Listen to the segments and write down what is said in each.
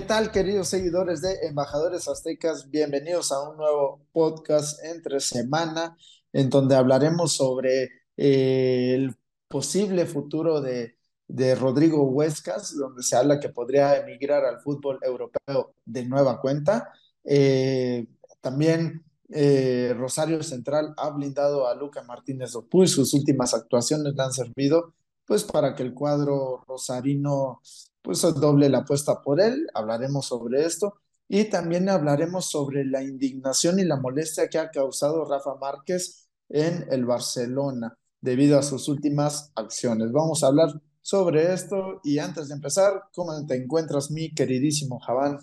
¿Qué tal, queridos seguidores de Embajadores Aztecas? Bienvenidos a un nuevo podcast entre semana, en donde hablaremos sobre eh, el posible futuro de, Rodrigo Huescas, donde se habla que podría emigrar al fútbol europeo de nueva cuenta. Eh, también eh, Rosario Central ha blindado a Luca Martínez Opuy, sus últimas actuaciones le han servido pues para que el cuadro rosarino pues doble la apuesta por él, hablaremos sobre esto y también hablaremos sobre la indignación y la molestia que ha causado Rafa Márquez en el Barcelona debido a sus últimas acciones. Vamos a hablar sobre esto y antes de empezar, ¿cómo te encuentras mi queridísimo Javán?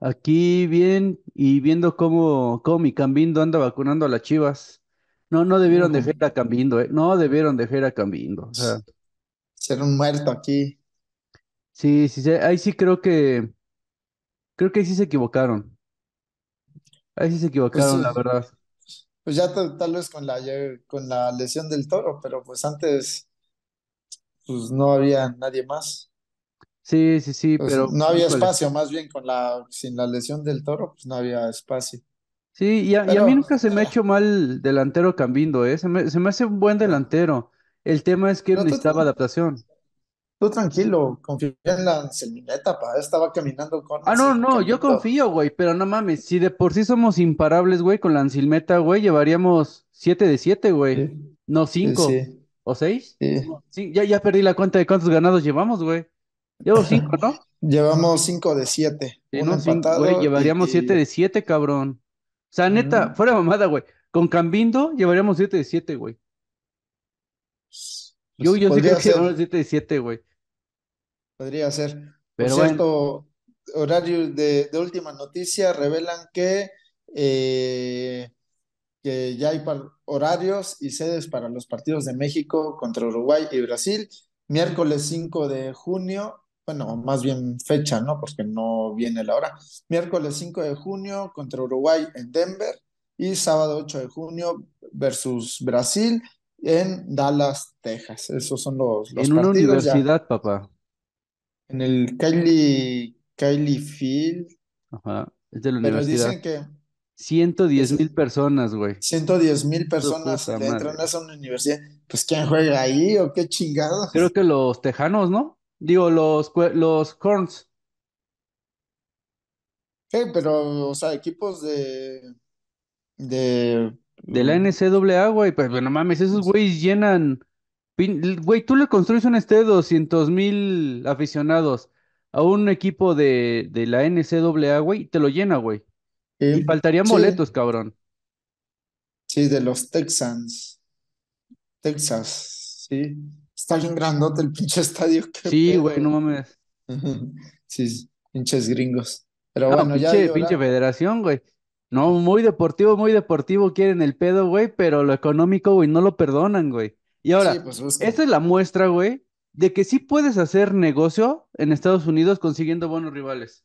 Aquí bien y viendo cómo, mi Cambindo anda vacunando a las Chivas. No, no debieron dejar a Cambindo, ¿eh? No debieron dejar a Cambindo. O sea. Ser un muerto aquí. Sí, sí, ahí sí creo que, creo que ahí sí se equivocaron. Ahí sí se pues, equivocaron, la eh, verdad. pues ya tal vez con la, con la lesión del toro, pero pues antes pues no había nadie más. Sí, sí, sí, pues, pero, no había espacio, más bien con la, sin la lesión del toro, pues no había espacio. Sí, y a, mí nunca se me ha eh. hecho mal delantero Cambindo, ¿eh? Se me, hace un buen delantero. El tema es que necesitaba adaptación. Tú tranquilo, confía en la Ancilmeta, pa. Estaba caminando con. Ah, no, no, yo confío, güey, pero no mames. Si de por sí somos imparables, güey, con la Ancilmeta, güey, llevaríamos 7 de 7, güey. No 5. Sí. ¿O 6? Sí. sí. Ya, ya perdí la cuenta de cuántos ganados llevamos, güey. Llevo 5, ¿no? llevamos 5 de 7. No, güey, llevaríamos 7 de 7, cabrón. O sea, neta, fuera mamada, güey. Con Cambindo llevaríamos 7 de 7, güey. Yo, pues yo sí creo que 7 7, güey. Podría ser. Pero Por cierto, horarios de, última noticia revelan que, eh, que ya hay horarios y sedes para los partidos de México contra Uruguay y Brasil. Miércoles 5 de junio, bueno, más bien fecha, ¿no? Porque no viene la hora. Miércoles 5 de junio contra Uruguay en Denver y sábado 8 de junio versus Brasil en Dallas, Texas. Esos son los, los en En una universidad, papá. En el Kylie, Kylie Field. Ajá, es de la Pero dicen que 110 mil personas, güey. 110 mil personas te entran a esa universidad. Pues, ¿quién juega ahí o qué chingados? Creo que los tejanos, ¿no? Digo, los, los corns Sí, eh, pero, o sea, equipos de, de de la mm. NCAA, güey. Pues, bueno, mames, esos pues güeyes llenan. Güey, tú le construyes un estadio de 200 mil aficionados a un equipo de, de la NCAA, güey, y te lo llena, güey. y faltarían boletos, cabrón. Sí, de los Texans. Texas, sí. Está bien grandote el pinche estadio. Sí, güey, no mames. sí, pinches gringos. Pero bueno, ya. Pinche federación, güey. No, muy deportivo, muy deportivo quieren el pedo, güey, pero lo económico, güey, no lo perdonan, güey. Y ahora, pues, esta es la muestra, güey, de que sí puedes hacer negocio en Estados Unidos consiguiendo buenos rivales.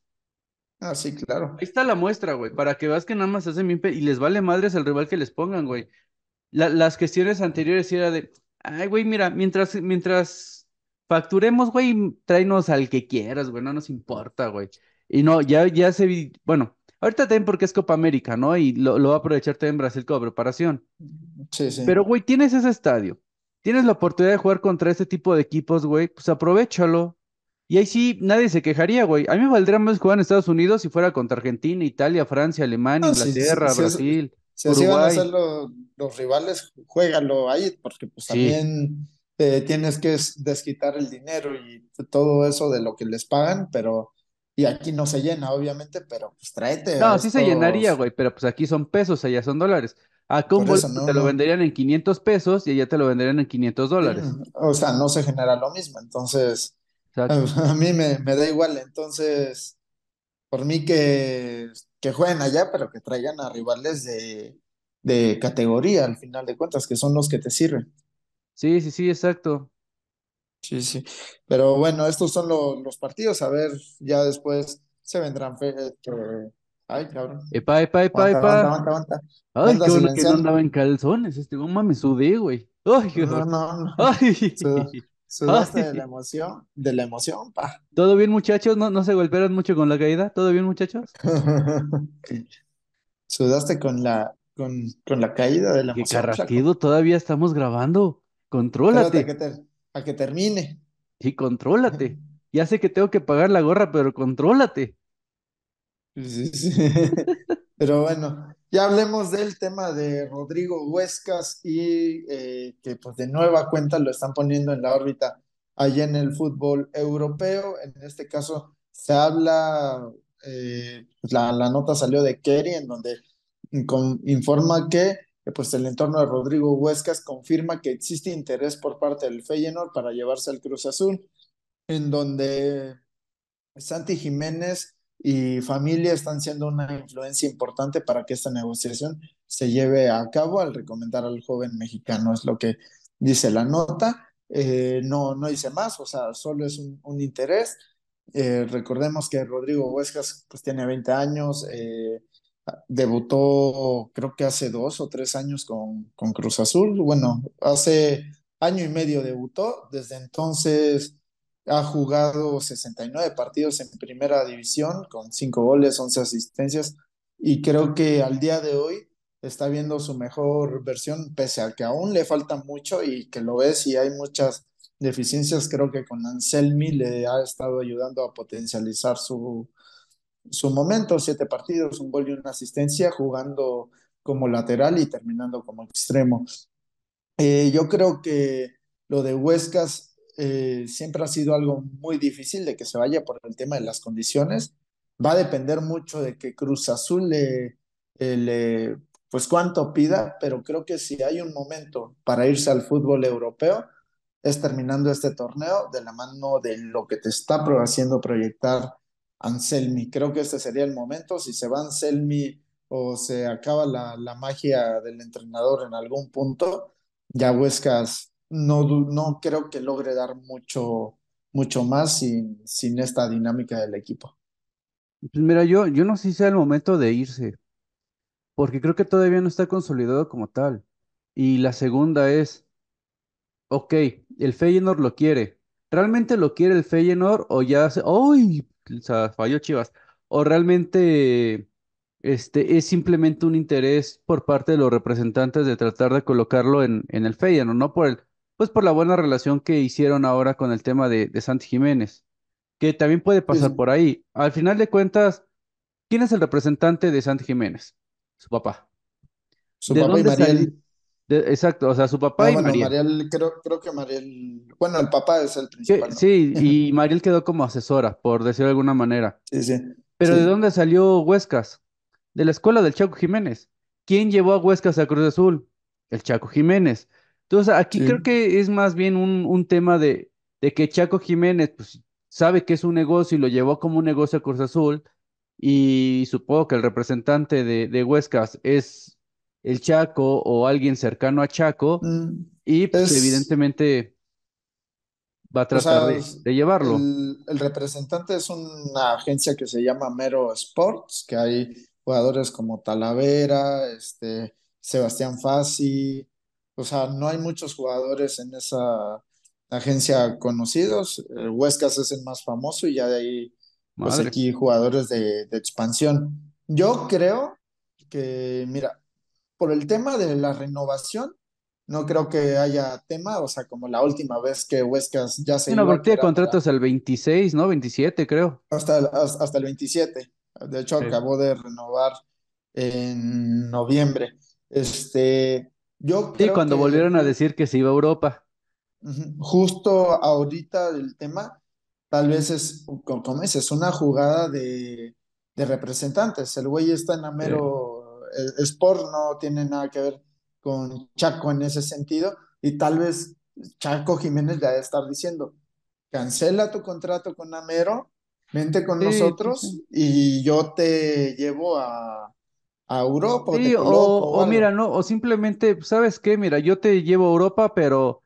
Ah, sí, claro. Ahí está la muestra, güey, para que veas que nada más hacen bien y les vale madres al rival que les pongan, güey. las cuestiones anteriores era de, ay, güey, mira, mientras, mientras facturemos, güey, tráenos al que quieras, güey, no nos importa, güey. Y no, ya, ya se, vi... bueno, Ahorita también porque es Copa América, ¿no? Y lo, va a aprovechar también Brasil como preparación. Sí, sí. Pero, güey, tienes ese estadio. Tienes la oportunidad de jugar contra este tipo de equipos, güey. Pues aprovechalo. Y ahí sí, nadie se quejaría, güey. A mí me valdría más jugar en Estados Unidos si fuera contra Argentina, Italia, Francia, Alemania, Inglaterra, Brasil. Si así van a ser los rivales, juégalo ahí, porque pues también tienes que desquitar el dinero y todo eso de lo que les pagan, pero y aquí no se llena, obviamente, pero pues tráete. No, sí se llenaría, güey, pero pues aquí son pesos, allá son dólares. A ah, un te lo venderían en 500 pesos y allá te lo venderían en 500 dólares. Mm, o sea, no se genera lo mismo, entonces a mí me, me da igual, entonces por mí que, que jueguen allá, pero que traigan a rivales de, de categoría al final de cuentas, que son los que te sirven. Sí, sí, sí, exacto. Sí, sí. Pero bueno, estos son los partidos. A ver, ya después se vendrán. fe- este, Ay, cabrón. Epa, epa, epa, epa. aguanta, Ay, qué bueno que no andaba en calzones. Este, goma me sudé, güey. Ay, qué No, no, no. Ay, Sudaste de la emoción, de la emoción, pa. ¿Todo bien, muchachos? ¿No, no se golpearon mucho con la caída? ¿Todo bien, muchachos? Sudaste con la, con, con la caída de la emoción, ¡Qué carrasquido, todavía estamos grabando. Espérate Contrólate a que termine. Y contrólate. Ya sé que tengo que pagar la gorra, pero contrólate. pero bueno, ya hablemos del tema de Rodrigo Huescas y eh, que pues de nueva cuenta lo están poniendo en la órbita allá en el fútbol europeo. En este caso se habla, eh, pues, la, la, nota salió de Kerry en donde informa que pues el entorno de Rodrigo Huescas confirma que existe interés por parte del Feyenoord para llevarse al Cruz Azul, en donde Santi Jiménez y familia están siendo una influencia importante para que esta negociación se lleve a cabo al recomendar al joven mexicano, es lo que dice la nota. Eh, no, no dice más, o sea, solo es un, interés. Eh, recordemos que Rodrigo Huescas pues, tiene 20 años, eh, debutó creo que hace dos o tres años con, con Cruz Azul. Bueno, hace año y medio debutó, desde entonces ha jugado 69 partidos en primera división con 5 goles, 11 asistencias y creo que al día de hoy está viendo su mejor versión, pese a que aún le falta mucho y que lo ves y hay muchas deficiencias, creo que con Anselmi le ha estado ayudando a potencializar su, su momento, siete partidos, un gol y una asistencia, jugando como lateral y terminando como extremo. Eh, yo creo que lo de Huescas eh, siempre ha sido algo muy difícil de que se vaya por el tema de las condiciones. Va a depender mucho de que Cruz Azul le, eh, le pues cuánto pida, pero creo que si hay un momento para irse al fútbol europeo, es terminando este torneo de la mano de lo que te está haciendo proyectar Anselmi. Creo que este sería el momento. Si se va Anselmi o se acaba la, magia del entrenador en algún punto, ya Huescas no, no creo que logre dar mucho, mucho más sin, sin esta dinámica del equipo. Pues mira, yo, yo no sé si sea el momento de irse, porque creo que todavía no está consolidado como tal. Y la segunda es, ok, el Feyenoord lo quiere. ¿Realmente lo quiere el Feyenoord o ya hace, ¡ay! o sea, falló Chivas. O realmente este, es simplemente un interés por parte de los representantes de tratar de colocarlo en, en el Feyenoord, ¿no? Por el, pues por la buena relación que hicieron ahora con el tema de, de Santi Jiménez, que también puede pasar por ahí. Al final de cuentas, ¿quién es el representante de Santi Jiménez? Su papá. Su papá dónde y exacto, o sea, su papá no, bueno, Mariel. creo, que Mariel, bueno, el papá es el principal. Sí, y Mariel quedó como asesora, por decirlo de alguna manera. Sí, sí. Pero ¿de dónde salió Huescas? De la escuela del Chaco Jiménez. ¿Quién llevó a Huescas a Cruz Azul? El Chaco Jiménez. Entonces, aquí creo que es más bien un, tema de, que Chaco Jiménez pues, sabe que es un negocio y lo llevó como un negocio a Cruz Azul. Y supongo que el representante de, de Huescas es el Chaco o alguien cercano a Chaco mm, y pues, evidentemente va a tratar de, llevarlo. El, representante es una agencia que se llama Mero Sports, que hay jugadores como Talavera, este, Sebastián Fassi, o sea, no hay muchos jugadores en esa agencia conocidos, eh, Huescas es el más famoso y ya hay ahí pues aquí jugadores de expansión. Yo creo que, mira, por el tema de la renovación, no creo que haya tema, o sea, como la última vez que Huescas ya se... Bueno, porque contrato contratos el 26, ¿no? 27, creo. Hasta, hasta, el 27. De hecho, acabó de renovar en noviembre. Este, yo... Sí, cuando volvieron a decir que se iba a Europa. Justo ahorita el tema, tal vez es, como es una jugada de, representantes. El güey está en Amero... Eh, Sport no tiene nada que ver con Chaco en ese sentido y tal vez Chaco Jiménez le ha estar diciendo, cancela tu contrato con Amero, vente con nosotros y yo te llevo a, Europa. o, mira, no, o simplemente, ¿sabes qué? Mira, yo te llevo a Europa, pero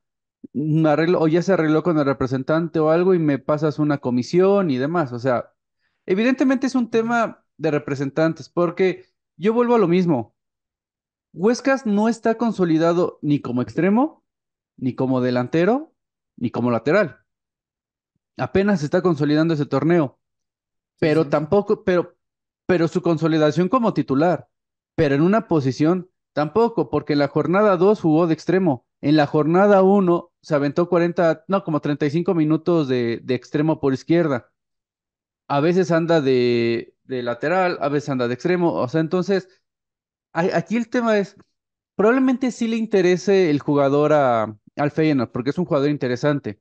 arreglo, o ya se arregló con el representante o algo y me pasas una comisión y demás. O sea, evidentemente es un tema de representantes, porque yo vuelvo a lo mismo. Huescas no está consolidado ni como extremo, ni como delantero, ni como lateral. Apenas está consolidando ese torneo. Pero tampoco, pero, pero su consolidación como titular, pero en una posición tampoco, porque en la jornada 2 jugó de extremo. En la jornada 1 se aventó 40, no, como 35 minutos de extremo por izquierda a veces anda de, lateral, a veces anda de extremo, o sea, entonces, aquí el tema es, probablemente sí le interese el jugador a, al Feyenoord, porque es un jugador interesante.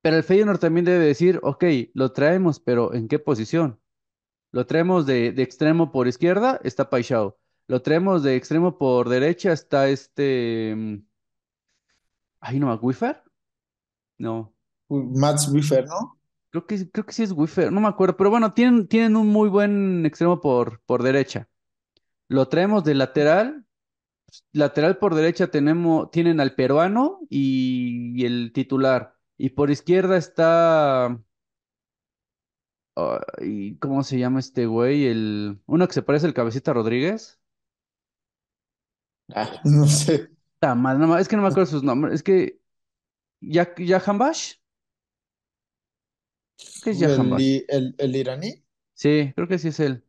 Pero el Feyenoord también debe decir, ok, lo traemos, pero ¿en qué posición? Lo traemos de, extremo por izquierda, está Paishao. Lo traemos de extremo por derecha, está este... Mm, ay, no, ¿Wiffer? No. Mats Wiffer, ¿no? Creo que, creo que sí es Wiffer, no me acuerdo, pero bueno, tienen, tienen un muy buen extremo por, por derecha. Lo traemos de lateral. Lateral por derecha tenemos, tienen al peruano y, el titular. Y por izquierda está. y ¿Cómo se llama este güey? El, uno que se parece al Cabecita Rodríguez. Ah. no sé. Está mal, es que no me acuerdo sus nombres. Es que. ¿Ya, ya es ¿El, iraní? Sí, creo que sí es él.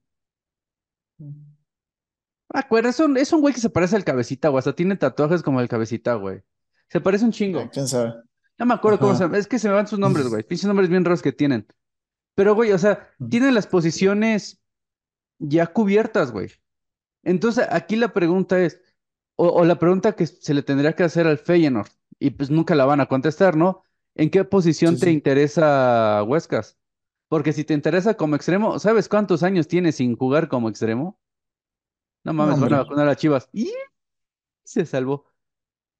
Acuerda, ah, es un, es un güey que se parece al cabecita, güey. sea, tiene tatuajes como el cabecita, güey. Se parece un chingo. ¿Quién sabe? No me acuerdo cómo se llama. Es que se me van sus nombres, güey. Pinches nombres bien raros que tienen. Pero, güey, o sea, mm. tiene las posiciones ya cubiertas, güey. Entonces, aquí la pregunta es, o, la pregunta que se le tendría que hacer al Feyenoord, y pues nunca la van a contestar, ¿no? ¿En qué posición te interesa Huescas? Porque si te interesa como extremo, ¿sabes cuántos años tiene sin jugar como extremo? No mames, no, van a Chivas. Y se salvó.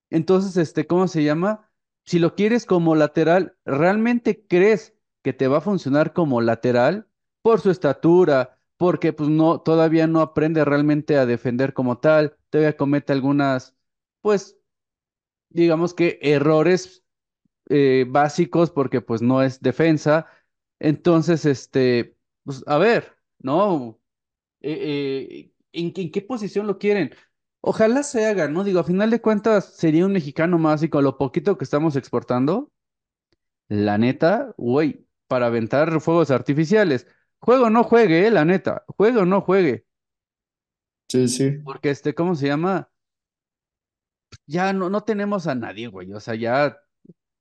Entonces, este, ¿cómo se llama? Si lo quieres como lateral, ¿realmente crees que te va a funcionar como lateral? Por su estatura, porque pues no, todavía no aprende realmente a defender como tal, todavía comete algunas, pues, digamos que errores eh, básicos porque pues no es defensa. Entonces, este, pues a ver, ¿no? Eh, eh, ¿en, ¿en, qué posición lo quieren? Ojalá se haga, ¿no? Digo, a final de cuentas sería un mexicano más y con lo poquito que estamos exportando, la neta, güey, para aventar fuegos artificiales. Juego no juegue, la neta, juego no juegue. Sí, sí. Porque este, ¿cómo se llama? Ya no, no tenemos a nadie, güey. O sea, ya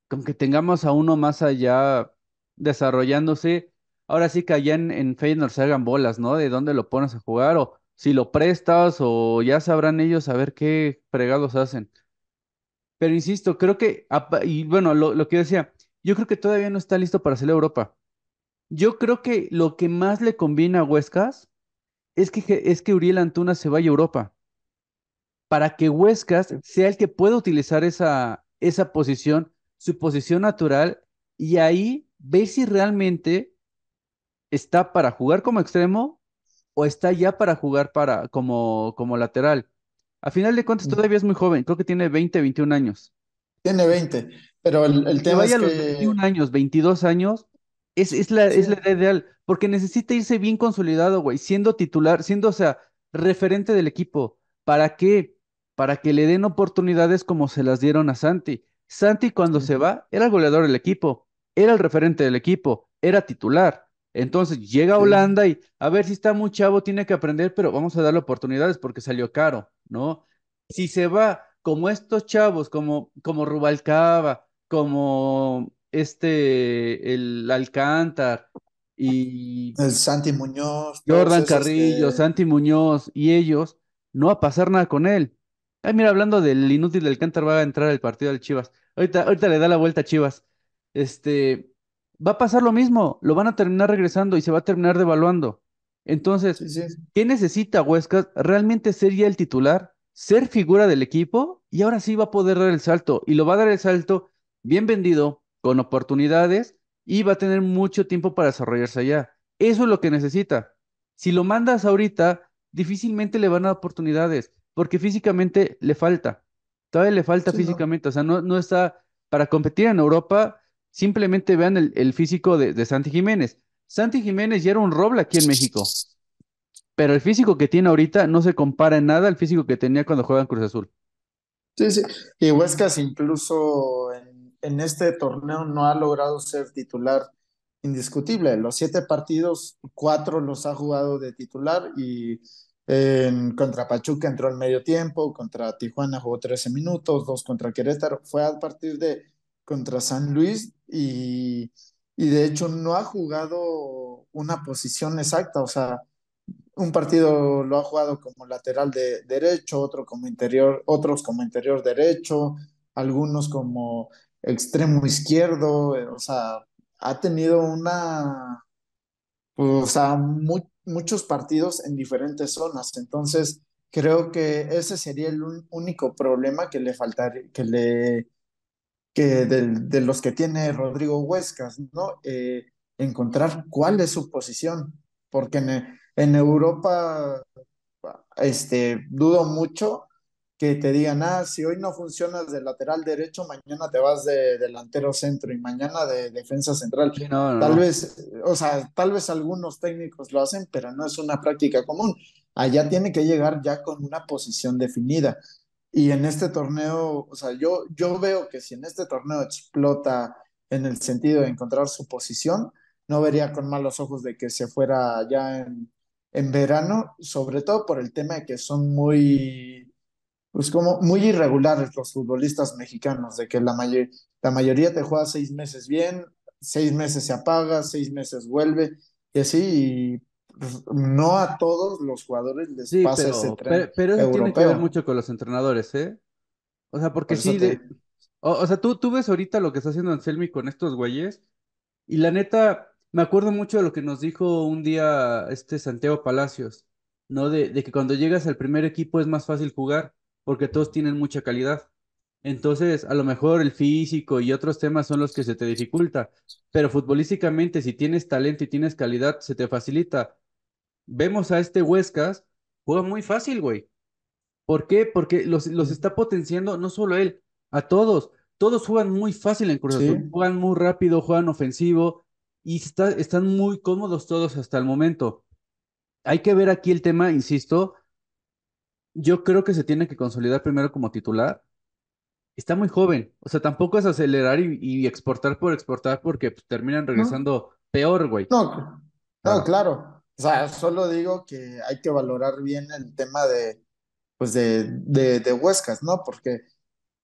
con que tengamos a uno más allá desarrollándose, ahora sí que allá en, Feyenoord se hagan bolas, ¿no? De dónde lo pones a jugar o si lo prestas o ya sabrán ellos a ver qué pregados hacen. Pero insisto, creo que, y bueno, lo, lo que decía, yo creo que todavía no está listo para hacer Europa. Yo creo que lo que más le conviene a Huescas es que, es que Uriel Antuna se vaya a Europa. Para que Huescas sea el que pueda utilizar esa, esa posición su posición natural y ahí ver si realmente está para jugar como extremo o está ya para jugar para, como, como lateral. A final de cuentas mm. todavía es muy joven, creo que tiene 20, 21 años. Tiene 20, pero el, tema es que... 21 años, 22 años, es, la, es ideal, porque necesita irse bien consolidado, güey, siendo titular, siendo, o sea, referente del equipo. ¿Para qué? Para que le den oportunidades como se las dieron a Santi. Santi cuando se va era el goleador del equipo, era el referente del equipo, era titular. Entonces llega a Holanda y a ver si está muy chavo, tiene que aprender, pero vamos a darle oportunidades porque salió caro, ¿no? Si se va como estos chavos, como, como Rubalcaba, como este, el Alcántar y... El Santi Muñoz. Jordan Carrillo, Santi Muñoz y ellos, no va a pasar nada con él. Ay, mira, hablando del inútil del Cantar va a entrar al partido del Chivas. Ahorita, ahorita le da la vuelta a Chivas. Este, va a pasar lo mismo, lo van a terminar regresando y se va a terminar devaluando. Entonces, ¿qué necesita Huescas? ¿Realmente sería el titular? ¿Ser figura del equipo? Y ahora sí va a poder dar el salto. Y lo va a dar el salto bien vendido, con oportunidades, y va a tener mucho tiempo para desarrollarse allá. Eso es lo que necesita. Si lo mandas ahorita, difícilmente le van a dar oportunidades porque físicamente le falta, todavía le falta físicamente, o sea, no, está para competir en Europa, simplemente vean el, físico de, Santi Jiménez. Santi Jiménez ya era un roble aquí en México, pero el físico que tiene ahorita no se compara en nada al físico que tenía cuando jugaba en Cruz Azul. Sí, sí, y Huescas incluso en, en este torneo no ha logrado ser titular indiscutible. Los siete partidos, cuatro los ha jugado de titular y contra Pachuca entró al medio tiempo, contra Tijuana jugó 13 minutos, dos contra Querétaro. Fue a partir de contra San Luis y, de hecho no ha jugado una posición exacta, o sea, un partido lo ha jugado como lateral de derecho, otro como interior, otros como interior derecho, algunos como extremo izquierdo, eh, o sea, ha tenido una, pues, o sea, muy, muchos partidos en diferentes zonas. Entonces, creo que ese sería el único problema que le faltaría, que le, que de, los que tiene Rodrigo Huescas, ¿no? Eh, encontrar cuál es su posición, porque en, en Europa, este, dudo mucho que te digan, ah, si hoy no funcionas de lateral derecho, mañana te vas de delantero centro y mañana de defensa central. tal vez, o sea, tal vez algunos técnicos lo hacen, pero no es una práctica común. Allá tiene que llegar ya con una posición definida. Y en este torneo, o sea, yo, yo veo que si en este torneo explota en el sentido de encontrar su posición, no vería con malos ojos de que se fuera ya en, en verano, sobre todo por el tema de que son muy pues como muy irregulares los futbolistas mexicanos, de que la, la mayoría te juega seis meses bien, seis meses se apaga, seis meses vuelve, y así, y pues, no a todos los jugadores les pasa pero, ese pero, eso tiene que ver mucho con los entrenadores, ¿eh? O sea, porque sí, o, sea, tú, tú ves ahorita lo que está haciendo Anselmi con estos güeyes, y la neta, me acuerdo mucho de lo que nos dijo un día este Santiago Palacios, ¿no? De, de que cuando llegas al primer equipo es más fácil jugar porque todos tienen mucha calidad. Entonces, a lo mejor el físico y otros temas son los que se te dificulta, pero futbolísticamente, si tienes talento y tienes calidad, se te facilita. Vemos a este Huescas, juega muy fácil, güey. ¿Por qué? Porque los, está potenciando no solo él, a todos. Todos juegan muy fácil en Cruz juegan muy rápido, juegan ofensivo y están muy cómodos todos hasta el momento. Hay que ver aquí el tema, insisto, yo creo que se tiene que consolidar primero como titular. Está muy joven, o sea, tampoco es acelerar y, exportar por exportar porque pues, terminan regresando peor, güey. No, no, ah. claro. O sea, solo digo que hay que valorar bien el tema de, pues, de, de, Huescas, ¿no? Porque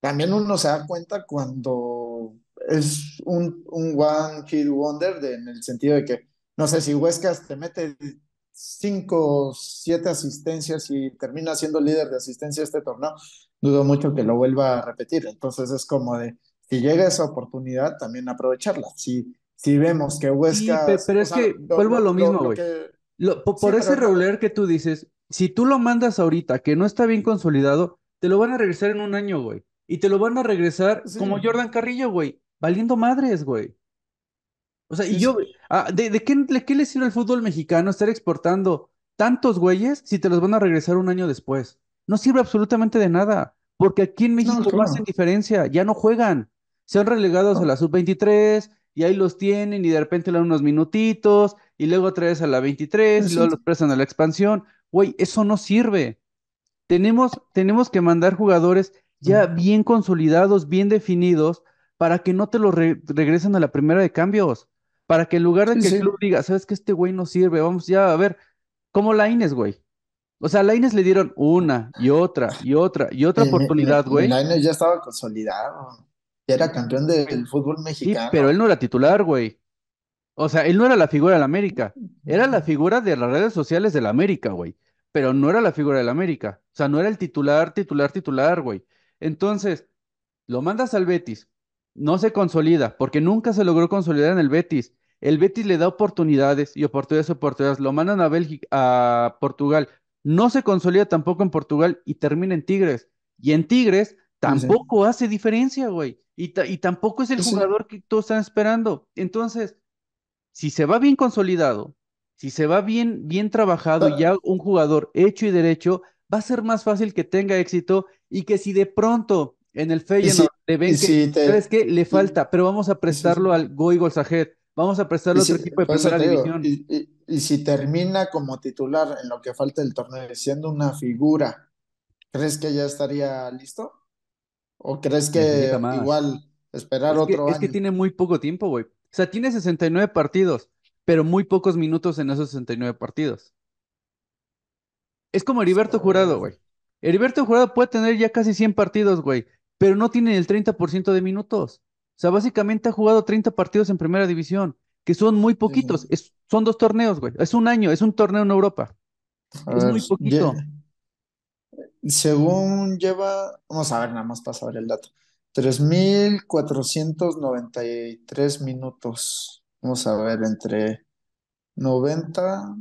también uno se da cuenta cuando es un, un one kid wonder en el sentido de que, no sé, si Huescas te mete cinco, siete asistencias y termina siendo líder de asistencia este torneo, dudo mucho que lo vuelva a repetir. Entonces es como de, si llega esa oportunidad, también aprovecharla. Si, si vemos que Huesca... pero es que vuelvo a lo, mismo, güey. por, ese que tú dices, si tú lo mandas ahorita, que no está bien consolidado, te lo van a regresar en un año, güey. Y te lo van a regresar como Jordan Carrillo, güey. Valiendo madres, güey. O sea, y yo, ah, ¿de, qué, le sirve al fútbol mexicano estar exportando tantos güeyes si te los van a regresar un año después? No sirve absolutamente de nada, porque aquí en México no, hacen diferencia, ya no juegan, son relegados a la sub-23 y ahí los tienen y de repente le dan unos minutitos y luego otra vez a la 23 y luego los prestan a la expansión. Güey, eso no sirve. Tenemos, tenemos que mandar jugadores ya bien consolidados, bien definidos, para que no te los regresen a la primera de cambios para que en lugar de que el club diga, sabes que este güey no sirve, vamos ya a ver, como Laines güey. O sea, a le dieron una y otra y otra y otra oportunidad, güey. Laines ya estaba consolidado, ya era campeón del fútbol mexicano. Sí, pero él no era titular, güey. O sea, él no era la figura de la América, era la figura de las redes sociales de la América, güey. Pero no era la figura de la América, o sea, no era el titular, titular, titular, güey. Entonces, lo mandas al Betis, no se consolida, porque nunca se logró consolidar en el Betis. El Betis le da oportunidades y oportunidades, y oportunidades. Lo mandan a a Portugal. No se consolida tampoco en Portugal y termina en Tigres. Y en Tigres tampoco hace diferencia, güey. Y, tampoco es el jugador que todos están esperando. Entonces, si se va bien consolidado, si se va bien, bien trabajado, Y ya un jugador hecho y derecho, va a ser más fácil que tenga éxito y que si de pronto en el Feyenoord si, le ven que, Le falta, pero vamos a prestarlo al Goy Golzajet, vamos a prestarlo a otro equipo de primera división. Y, si termina como titular en lo que falta del torneo, siendo una figura, ¿crees que ya estaría listo? ¿O crees que igual esperar otro Es que tiene muy poco tiempo, güey. O sea, tiene 69 partidos, pero muy pocos minutos en esos 69 partidos. Es como Heriberto este, Jurado, güey. Heriberto Jurado puede tener ya casi 100 partidos, güey pero no tienen el 30% de minutos. O sea, básicamente ha jugado 30 partidos en primera división, que son muy poquitos. Es, son dos torneos, güey. Es un año, es un torneo en Europa. es muy poquito. según lleva, vamos a ver nada más para saber el dato. 3.493 minutos. Vamos a ver, entre 90,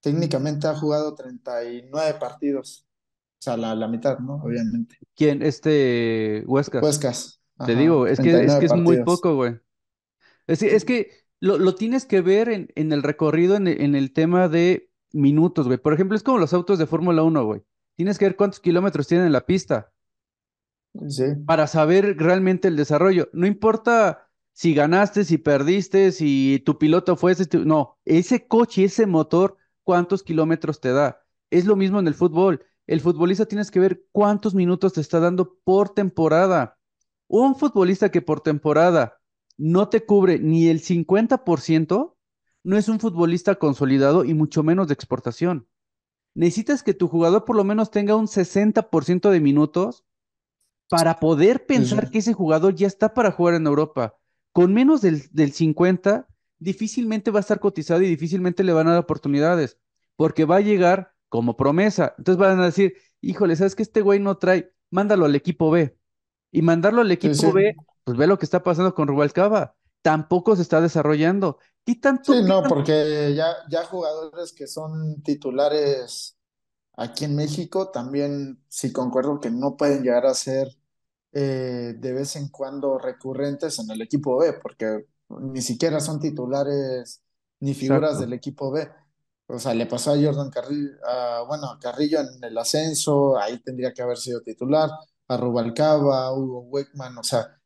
técnicamente ha jugado 39 partidos. O sea, la, mitad, ¿no? Obviamente. ¿Quién? Este, Huescas. Huescas. Te digo, es que, es muy poco, güey. Es, que lo, tienes que ver en, el recorrido, en, el tema de minutos, güey. Por ejemplo, es como los autos de Fórmula 1, güey. Tienes que ver cuántos kilómetros tienen en la pista. Sí. Para saber realmente el desarrollo. No importa si ganaste, si perdiste, si tu piloto fue ese. No, ese coche, ese motor, cuántos kilómetros te da. Es lo mismo en el fútbol. El futbolista tienes que ver cuántos minutos te está dando por temporada. Un futbolista que por temporada no te cubre ni el 50%, no es un futbolista consolidado y mucho menos de exportación. Necesitas que tu jugador por lo menos tenga un 60% de minutos para poder pensar que ese jugador ya está para jugar en Europa. Con menos del, del 50, difícilmente va a estar cotizado y difícilmente le van a dar oportunidades, porque va a llegar como promesa. Entonces van a decir, híjole, ¿sabes que este güey no trae? Mándalo al equipo B. Y mandarlo al equipo B, pues ve lo que está pasando con Rubalcaba. Tampoco se está desarrollando. ¿Y tanto? Sí, no, porque ya, ya jugadores que son titulares aquí en México, también sí concuerdo que no pueden llegar a ser eh, de vez en cuando recurrentes en el equipo B, porque ni siquiera son titulares ni figuras del equipo B. O sea, le pasó a Jordan Carrillo, bueno, a Carrillo en el ascenso, ahí tendría que haber sido titular, a Rubalcaba, a Hugo Weckman, o sea,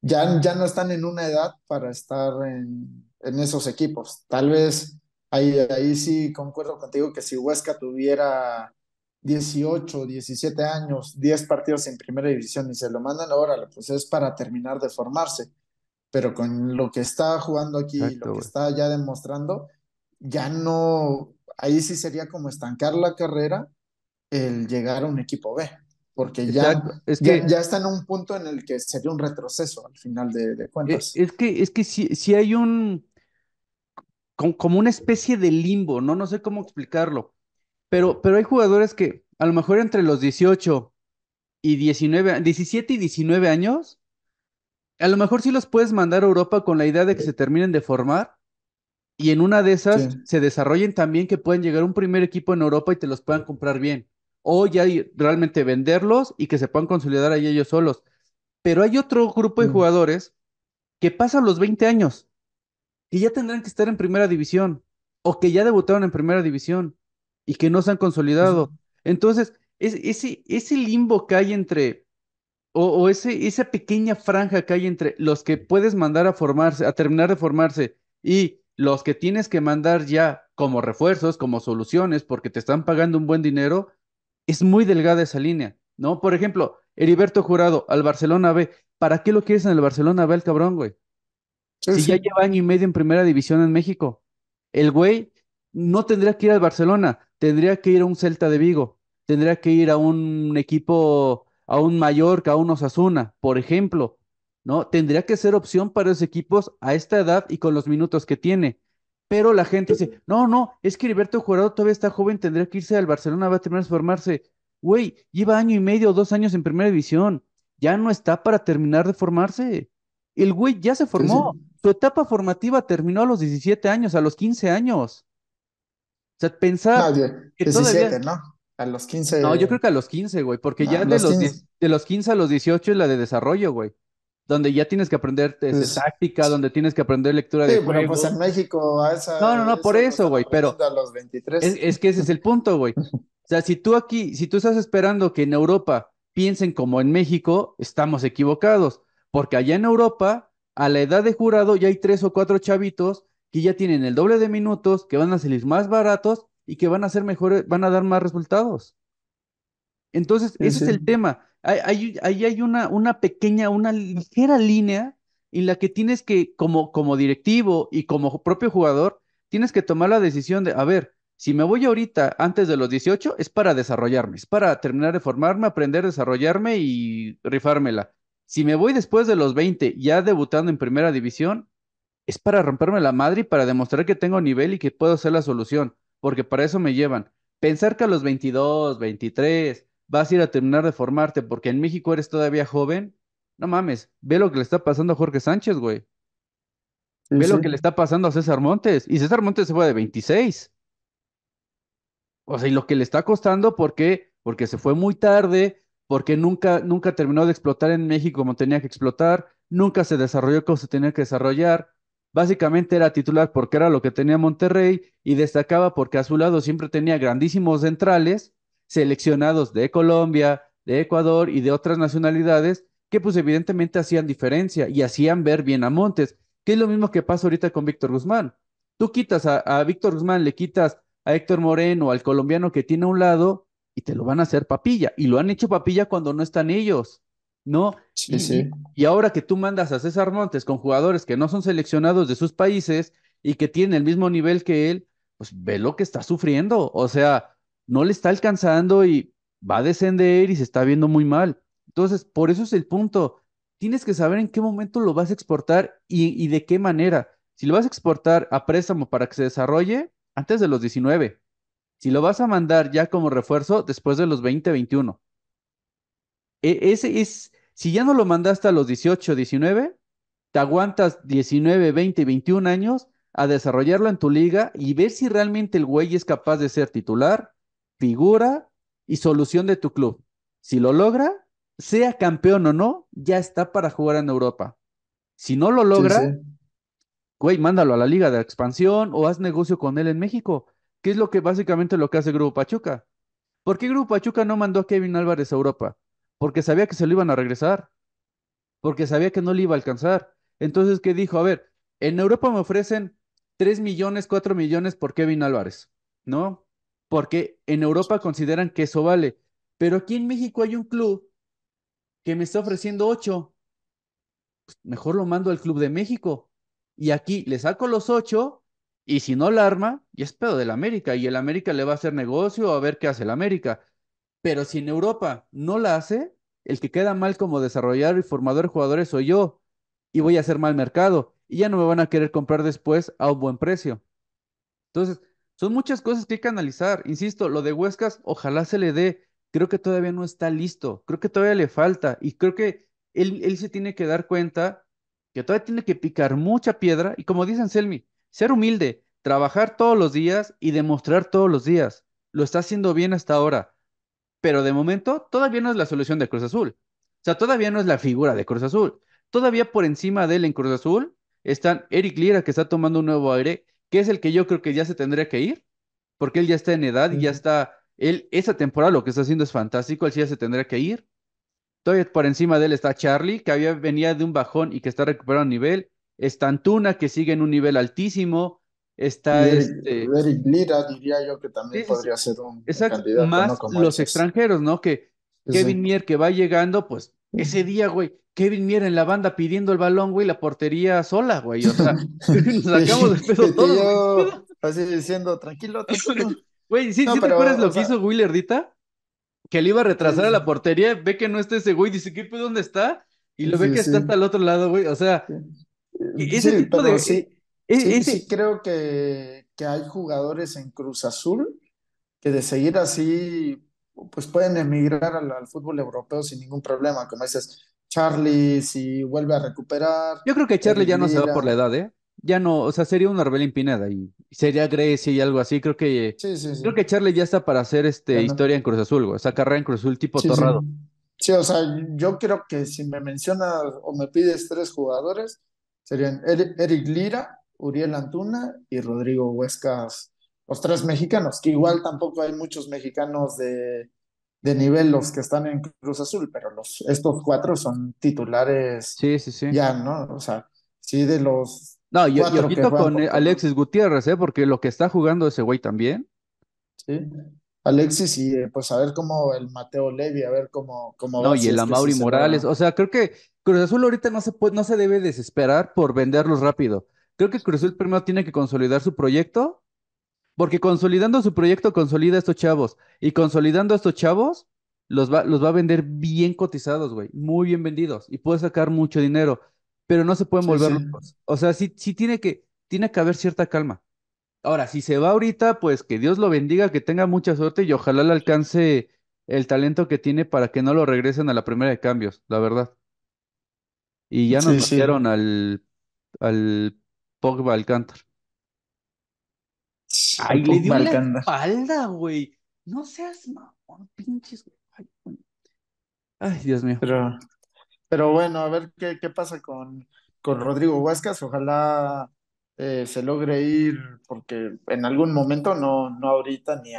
ya, ya no están en una edad para estar en, en esos equipos. Tal vez ahí, ahí sí concuerdo contigo que si Huesca tuviera 18, 17 años, 10 partidos en primera división y se lo mandan ahora, pues es para terminar de formarse. Pero con lo que está jugando aquí, lo que está ya demostrando, ya no, ahí sí sería como estancar la carrera el llegar a un equipo B, porque ya, es que, ya, está en un punto en el que sería un retroceso al final de, e, cuentas. Es que, es que si, si hay un, como una especie de limbo, ¿no? No sé cómo explicarlo, pero, pero hay jugadores que a lo mejor entre los 18 y 19, 17 y 19 años, a lo mejor sí los puedes mandar a Europa con la idea de que se terminen de formar y en una de esas se desarrollen también que pueden llegar un primer equipo en Europa y te los puedan comprar bien. O ya realmente venderlos y que se puedan consolidar ahí ellos solos. Pero hay otro grupo de mm. jugadores que pasan los 20 años, y ya tendrán que estar en primera división o que ya debutaron en primera división y que no se han consolidado. Entonces, es, ese, ese limbo que hay entre, o, ese, esa pequeña franja que hay entre los que puedes mandar a formarse, a terminar de formarse y los que tienes que mandar ya como refuerzos, como soluciones, porque te están pagando un buen dinero, es muy delgada esa línea, ¿no? Por ejemplo, Heriberto Jurado al Barcelona B, ¿para qué lo quieres en el Barcelona B el cabrón, güey? si ya lleva año y medio en primera división en México. El güey no tendría que ir al Barcelona, tendría que ir a un Celta de Vigo, tendría que ir a un equipo, a un Mallorca, a un Osasuna, por ejemplo, ¿no? Tendría que ser opción para los equipos a esta edad y con los minutos que tiene. Pero la gente dice, no, no, es que Heriberto Jurado todavía está joven, tendría que irse al Barcelona, va a terminar de formarse. Güey, lleva año y medio o dos años en primera división, ya no está para terminar de formarse. El güey ya se formó, su etapa formativa terminó a los 17 años, a los 15 años. O sea, pensar. que 17, ¿no? A los 15. No, yo creo que a los 15, güey, porque ya de los, de los 15 a los 18 es la de desarrollo, güey donde ya tienes que aprender táctica, donde tienes que aprender lectura de Sí, bueno, pues en México a esa... No, no, no, por eso, güey, pero... los 23. Es, que ese es el punto, güey. O sea, si tú aquí, si tú estás esperando que en Europa piensen como en México, estamos equivocados, porque allá en Europa, a la edad de jurado, ya hay tres o cuatro chavitos que ya tienen el doble de minutos, que van a salir más baratos y que van a ser mejores, van a dar más resultados. Entonces, ese es el tema Ahí hay, una, pequeña, una ligera línea en la que tienes que, como, como directivo y como propio jugador, tienes que tomar la decisión de, a ver, si me voy ahorita antes de los 18 es para desarrollarme, es para terminar de formarme, aprender, desarrollarme y rifármela. Si me voy después de los 20 ya debutando en primera división, es para romperme la madre y para demostrar que tengo nivel y que puedo ser la solución, porque para eso me llevan. Pensar que a los 22, 23, vas a ir a terminar de formarte porque en México eres todavía joven. No mames, ve lo que le está pasando a Jorge Sánchez, güey. ve lo que le está pasando a César Montes. Y César Montes se fue de 26. O sea, y lo que le está costando, ¿por qué? Porque se fue muy tarde, porque nunca, nunca terminó de explotar en México como tenía que explotar, nunca se desarrolló como se tenía que desarrollar. Básicamente era titular porque era lo que tenía Monterrey y destacaba porque a su lado siempre tenía grandísimos centrales seleccionados de Colombia, de Ecuador y de otras nacionalidades que pues evidentemente hacían diferencia y hacían ver bien a Montes, que es lo mismo que pasa ahorita con Víctor Guzmán. Tú quitas a, Víctor Guzmán, le quitas a Héctor Moreno, al colombiano que tiene a un lado, y te lo van a hacer papilla. Y lo han hecho papilla cuando no están ellos, ¿no? Sí, sí. y ahora que tú mandas a César Montes con jugadores que no son seleccionados de sus países y que tienen el mismo nivel que él, pues ve lo que está sufriendo. O sea, no le está alcanzando y va a descender y se está viendo muy mal. Entonces, por eso es el punto. Tienes que saber en qué momento lo vas a exportar y, de qué manera. Si lo vas a exportar a préstamo para que se desarrolle, antes de los 19. Si lo vas a mandar ya como refuerzo, después de los 20, 21. E, ese es, si ya no lo mandaste a los 18, 19, te aguantas 19, 20, 21 años a desarrollarlo en tu liga y ver si realmente el güey es capaz de ser titular, figura y solución de tu club. Si lo logra, sea campeón o no, ya está para jugar en Europa. Si no lo logra, güey, mándalo a la liga de expansión o haz negocio con él en México, ¿Qué es lo que básicamente lo que hace Grupo Pachuca. ¿Por qué Grupo Pachuca no mandó a Kevin Álvarez a Europa? Porque sabía que se lo iban a regresar, porque sabía que no le iba a alcanzar. Entonces, ¿qué dijo? A ver, en Europa me ofrecen 3 millones, 4 millones por Kevin Álvarez, ¿no? porque en Europa consideran que eso vale. Pero aquí en México hay un club que me está ofreciendo 8. Pues, mejor lo mando al Club de México. Y aquí le saco los ocho y si no la arma, ya es pedo del América. Y el América le va a hacer negocio a ver qué hace el América. Pero si en Europa no la hace, el que queda mal como desarrollador y formador de jugadores soy yo. Y voy a hacer mal mercado. Y ya no me van a querer comprar después a un buen precio. Entonces, son muchas cosas que hay que analizar. Insisto, lo de Huescas, ojalá se le dé. Creo que todavía no está listo. Creo que todavía le falta. Y creo que él, se tiene que dar cuenta que todavía tiene que picar mucha piedra. Y como dice Anselmi, ser humilde, trabajar todos los días y demostrar todos los días. Lo está haciendo bien hasta ahora. Pero de momento todavía no es la solución de Cruz Azul. O sea, todavía no es la figura de Cruz Azul. Todavía por encima de él en Cruz Azul están Eric Lira, que está tomando un nuevo aire, que es el que yo creo que ya se tendría que ir, porque él ya está en edad y ya está, él, esa temporada lo que está haciendo es fantástico, él sí ya se tendría que ir. Todavía por encima de él está Charlie, que había, venía de un bajón y que está recuperando nivel. Está Antuna, que sigue en un nivel altísimo. Está este. Eric Lira, diría yo que también podría ser un. más los extranjeros, ¿no? Que Kevin Mier, que va llegando, pues ese día, güey, Kevin Mier en la banda pidiendo el balón, güey, la portería sola, güey. O sea, nos sacamos de pedo todo. Así diciendo, tranquilo, tranquilo. Güey, ¿sí, ¿sí te acuerdas lo que hizo Willy Erdita? Que le iba a retrasar a la portería, ve que no está ese güey, dice, ¿qué pues, dónde está? Y lo ve que está hasta el otro lado, güey. O sea, e-, eh, ese tipo de. E-, sí, e-, sí creo que, que hay jugadores en Cruz Azul que de seguir así pues pueden emigrar al, fútbol europeo sin ningún problema, como dices, Charlie, si vuelve a recuperar. Yo creo que Charlie ya no se va por la edad, ¿eh? Ya no, o sea, sería una Arbelín Pineda y sería Grecia y algo así. Creo que sí, sí, sí. creo que Charlie ya está para hacer este historia en Cruz Azul, güey. carrera en Cruz Azul tipo torrado. Sí, o sea, yo creo que si me mencionas o me pides tres jugadores, serían Eric Lira, Uriel Antuna y Rodrigo Huescas, los tres mexicanos, que igual tampoco hay muchos mexicanos de, de nivel los que están en Cruz Azul, pero los, estos cuatro son titulares sí, sí, sí. ya, ¿no? O sea, sí de los... No, yo, yo quito con Alexis Gutiérrez, ¿eh? Porque lo que está jugando ese güey también. Sí. Alexis y eh, pues a ver cómo el Mateo Levy, a ver cómo, cómo No, y el Amauri Morales, o sea, creo que Cruz Azul ahorita no se no se debe desesperar por venderlos rápido. Creo que Cruz Azul primero tiene que consolidar su proyecto porque consolidando su proyecto, consolida a estos chavos. Y consolidando a estos chavos, los va, los va a vender bien cotizados, güey. Muy bien vendidos. Y puede sacar mucho dinero. Pero no se pueden volver O sea, sí, sí tiene que, tiene que haber cierta calma. Ahora, si se va ahorita, pues que Dios lo bendiga, que tenga mucha suerte y ojalá le alcance el talento que tiene para que no lo regresen a la primera de cambios, la verdad. Y ya nos hicieron al, al Pogba Alcántara. Ay, le dio la espalda, güey. No seas mamón, pinches. Ay, Dios mío. Pero, pero bueno, a ver qué, qué pasa con, con Rodrigo Huascas. Ojalá eh, se logre ir, porque en algún momento, no, no ahorita ni,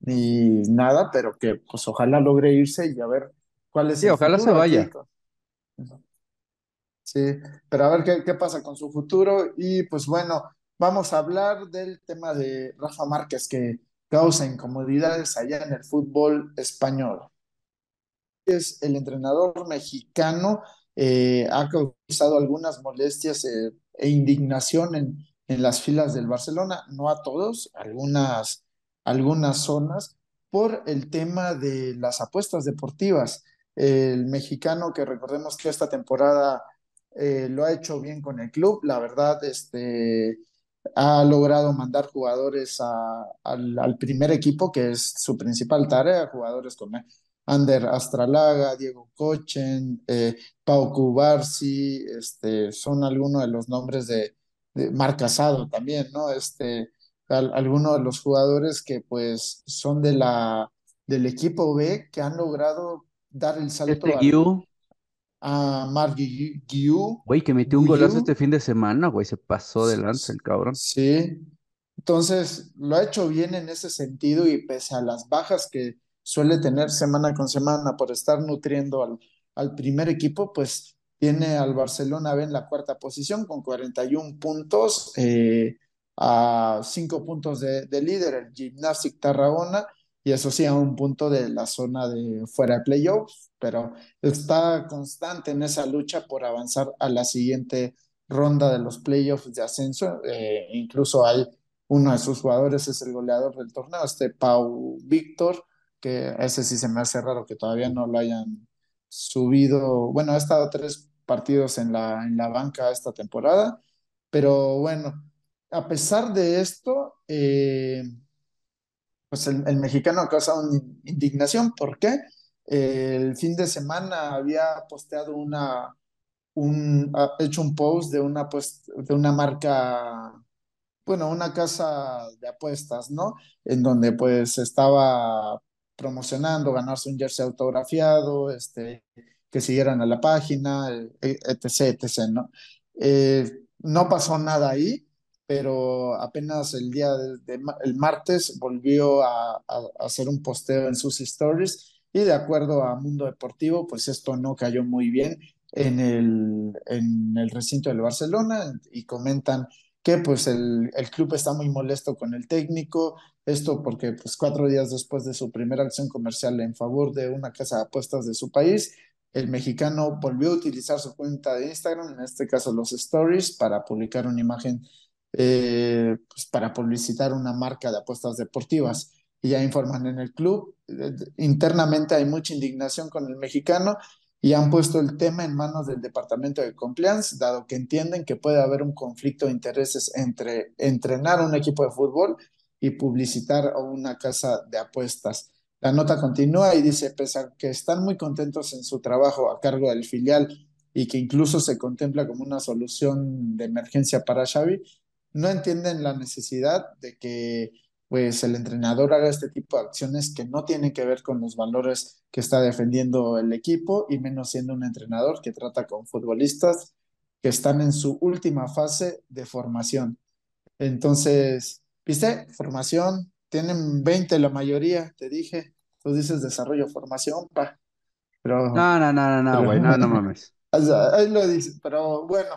ni nada, pero que pues ojalá logre irse y a ver cuál es. Sí, ojalá se vaya. Sí, pero a ver qué, qué pasa con su futuro. Y pues bueno, Vamos a hablar del tema de Rafa Márquez que causa incomodidades allá en el fútbol español. Es el entrenador mexicano eh, ha causado algunas molestias eh, e indignación en, en, las filas del Barcelona, no a todos, algunas, algunas zonas, por el tema de las apuestas deportivas. El mexicano que recordemos que esta temporada eh, lo ha hecho bien con el club, la verdad, este, ha logrado mandar jugadores al, primer equipo, que es su principal tarea, jugadores como Ander Astralaga, Diego Cochen, eh, Pau Cubarsi, este, son algunos de los nombres de, de Mar Casado también, ¿no? Este, algunos de los jugadores que pues son de la, del equipo B que han logrado dar el este salto. a a Mark Guiú. Güey, que metió un golazo este fin de semana, güey, se pasó delante el cabrón. Sí, entonces lo ha hecho bien en ese sentido y pese a las bajas que suele tener semana con semana por estar nutriendo al, al primer equipo, pues tiene al Barcelona B en la cuarta posición con 41 puntos, eh, a 5 puntos de, de líder, el Gymnastic Tarragona y eso sí a un punto de la zona de fuera de playoffs, pero está constante en esa lucha por avanzar a la siguiente ronda de los playoffs de ascenso. Eh, incluso hay uno de sus jugadores, es el goleador del torneo, este Pau Víctor, que ese sí se me hace raro que todavía no lo hayan subido. Bueno, ha estado tres partidos en la, en la banca esta temporada, pero bueno, a pesar de esto, eh, pues el, mexicano ha causado indignación. porque qué? el fin de semana había posteado una, un, hecho un post de una, pues, de una marca, bueno, una casa de apuestas, ¿no? En donde pues estaba promocionando, ganarse un jersey autografiado, este, que siguieran a la página, e, e, etc., etc., ¿no? Eh, no pasó nada ahí, pero apenas el día de, martes volvió a, hacer un posteo en sus stories y de acuerdo a Mundo Deportivo, pues esto no cayó muy bien en el, en el recinto del Barcelona y comentan que pues el, el club está muy molesto con el técnico, esto porque pues cuatro días después de su primera acción comercial en favor de una casa de apuestas de su país, el mexicano volvió a utilizar su cuenta de Instagram, en este caso los stories, para publicar una imagen eh, pues para publicitar una marca de apuestas deportivas. Y ya informan en el club. Eh, internamente hay mucha indignación con el mexicano y han puesto el tema en manos del departamento de compliance, dado que entienden que puede haber un conflicto de intereses entre entrenar un equipo de fútbol y publicitar una casa de apuestas. La nota continúa y dice, pese a que están muy contentos en su trabajo a cargo del filial y que incluso se contempla como una solución de emergencia para Xavi, no entienden la necesidad de que pues el entrenador haga este tipo de acciones que no tienen que ver con los valores que está defendiendo el equipo y menos siendo un entrenador que trata con futbolistas que están en su última fase de formación. Entonces, viste, formación, tienen 20 la mayoría, te dije, tú dices desarrollo, formación, pa. Pero, no, no, no, no, güey, no, no, mames. ahí lo dice, pero bueno,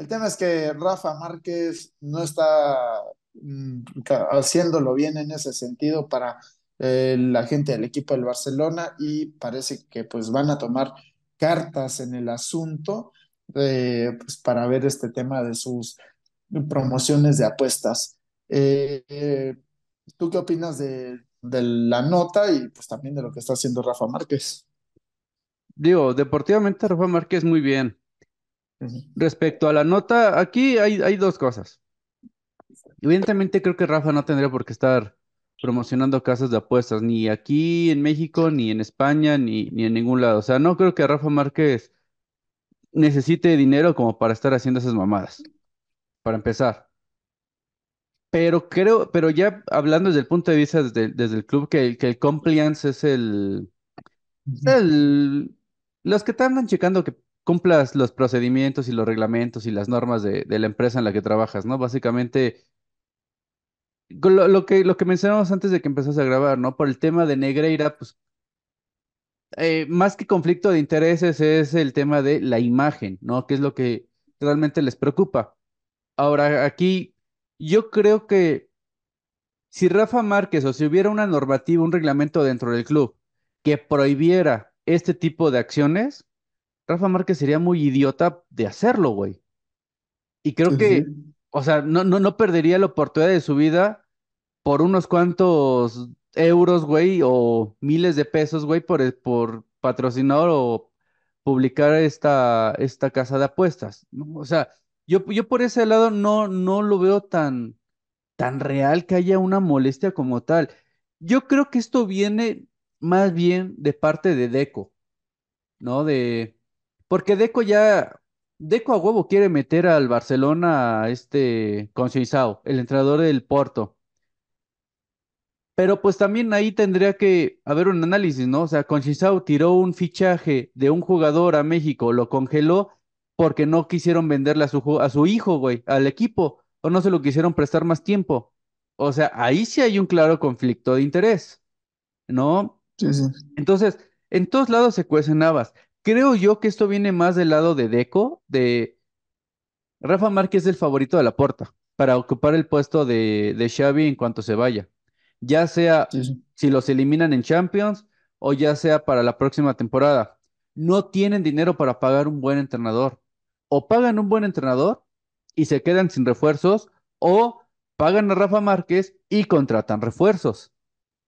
el tema es que Rafa Márquez no está mm, haciéndolo bien en ese sentido para eh, la gente del equipo del Barcelona y parece que pues van a tomar cartas en el asunto eh, pues, para ver este tema de sus promociones de apuestas. Eh, ¿Tú qué opinas de, de la nota y pues también de lo que está haciendo Rafa Márquez? Digo, deportivamente Rafa Márquez muy bien. Respecto a la nota, aquí hay, hay dos cosas. Evidentemente creo que Rafa no tendría por qué estar promocionando casas de apuestas, ni aquí en México, ni en España, ni, en ningún lado. O sea, no creo que Rafa Márquez necesite dinero como para estar haciendo esas mamadas, para empezar. Pero creo, pero ya hablando desde el punto de vista desde, el club, que, que el compliance es el, el... Los que están andan checando que cumplas los procedimientos y los reglamentos y las normas de, la empresa en la que trabajas, ¿no? Básicamente, lo, que, lo que mencionamos antes de que empezás a grabar, ¿no? Por el tema de Negreira, pues, eh, más que conflicto de intereses es el tema de la imagen, ¿no? Que es lo que realmente les preocupa. Ahora, aquí yo creo que si Rafa Márquez o si hubiera una normativa, un reglamento dentro del club que prohibiera este tipo de acciones, Rafa Márquez sería muy idiota de hacerlo, güey. Y creo que, o sea, no, no, no perdería la oportunidad de su vida por unos cuantos euros, güey, o miles de pesos, güey, por, por patrocinar o publicar esta, esta casa de apuestas. O sea, yo, yo por ese lado no, no lo veo tan, tan real que haya una molestia como tal. Yo creo que esto viene más bien de parte de Deco, ¿no? De, porque Deco ya, Deco a huevo quiere meter al Barcelona a este Conceição, el entrenador del Porto. Pero pues también ahí tendría que haber un análisis, ¿no? O sea, Conchisao tiró un fichaje de un jugador a México, lo congeló porque no quisieron venderle a su, a su hijo, güey, al equipo, o no se lo quisieron prestar más tiempo. O sea, ahí sí hay un claro conflicto de interés, ¿no? Sí, sí. Entonces, en todos lados se cuecen habas. Creo yo que esto viene más del lado de Deco, de Rafa Márquez es el favorito de la puerta para ocupar el puesto de, Xavi en cuanto se vaya. Ya sea si los eliminan en Champions o ya sea para la próxima temporada. No tienen dinero para pagar un buen entrenador. O pagan un buen entrenador y se quedan sin refuerzos o pagan a Rafa Márquez y contratan refuerzos.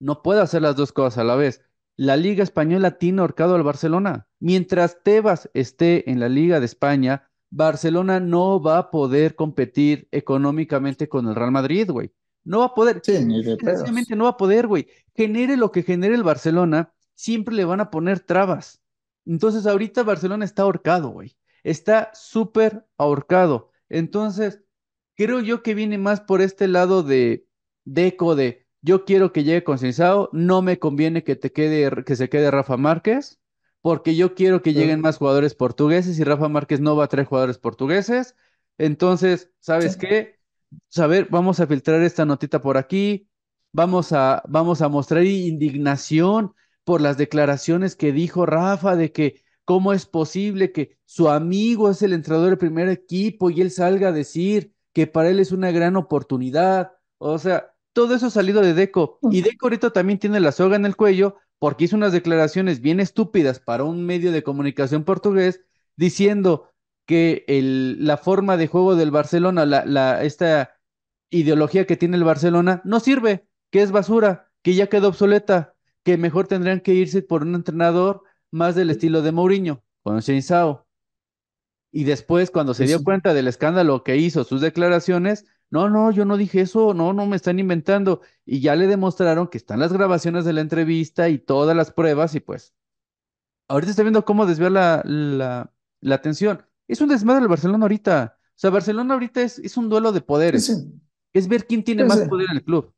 No puede hacer las dos cosas a la vez la Liga Española tiene ahorcado al Barcelona. Mientras Tebas esté en la Liga de España, Barcelona no va a poder competir económicamente con el Real Madrid, güey. No va a poder. Sí, no va a poder, güey. Genere lo que genere el Barcelona, siempre le van a poner trabas. Entonces, ahorita Barcelona está ahorcado, güey. Está súper ahorcado. Entonces, creo yo que viene más por este lado de, de eco de, yo quiero que llegue concienciado, no me conviene que te quede, que se quede Rafa Márquez, porque yo quiero que lleguen más jugadores portugueses y Rafa Márquez no va a traer jugadores portugueses. Entonces, ¿sabes qué? Saber, pues, vamos a filtrar esta notita por aquí, vamos a, vamos a mostrar indignación por las declaraciones que dijo Rafa de que cómo es posible que su amigo es el entrenador del primer equipo y él salga a decir que para él es una gran oportunidad. O sea, todo eso salido de Deco. Y Deco ahorita también tiene la soga en el cuello porque hizo unas declaraciones bien estúpidas para un medio de comunicación portugués diciendo que la forma de juego del Barcelona, la, esta ideología que tiene el Barcelona, no sirve, que es basura, que ya quedó obsoleta, que mejor tendrían que irse por un entrenador más del estilo de Mourinho, con Sao. Y después, cuando se pues dio cuenta del escándalo que hizo, sus declaraciones, no, no, yo no dije eso, no, no me están inventando. Y ya le demostraron que están las grabaciones de la entrevista y todas las pruebas y pues ahorita está viendo cómo desviar la, atención. Es un desmadre el Barcelona ahorita. O sea, Barcelona ahorita es, es un duelo de poderes. Es ver quién tiene más poder en el club.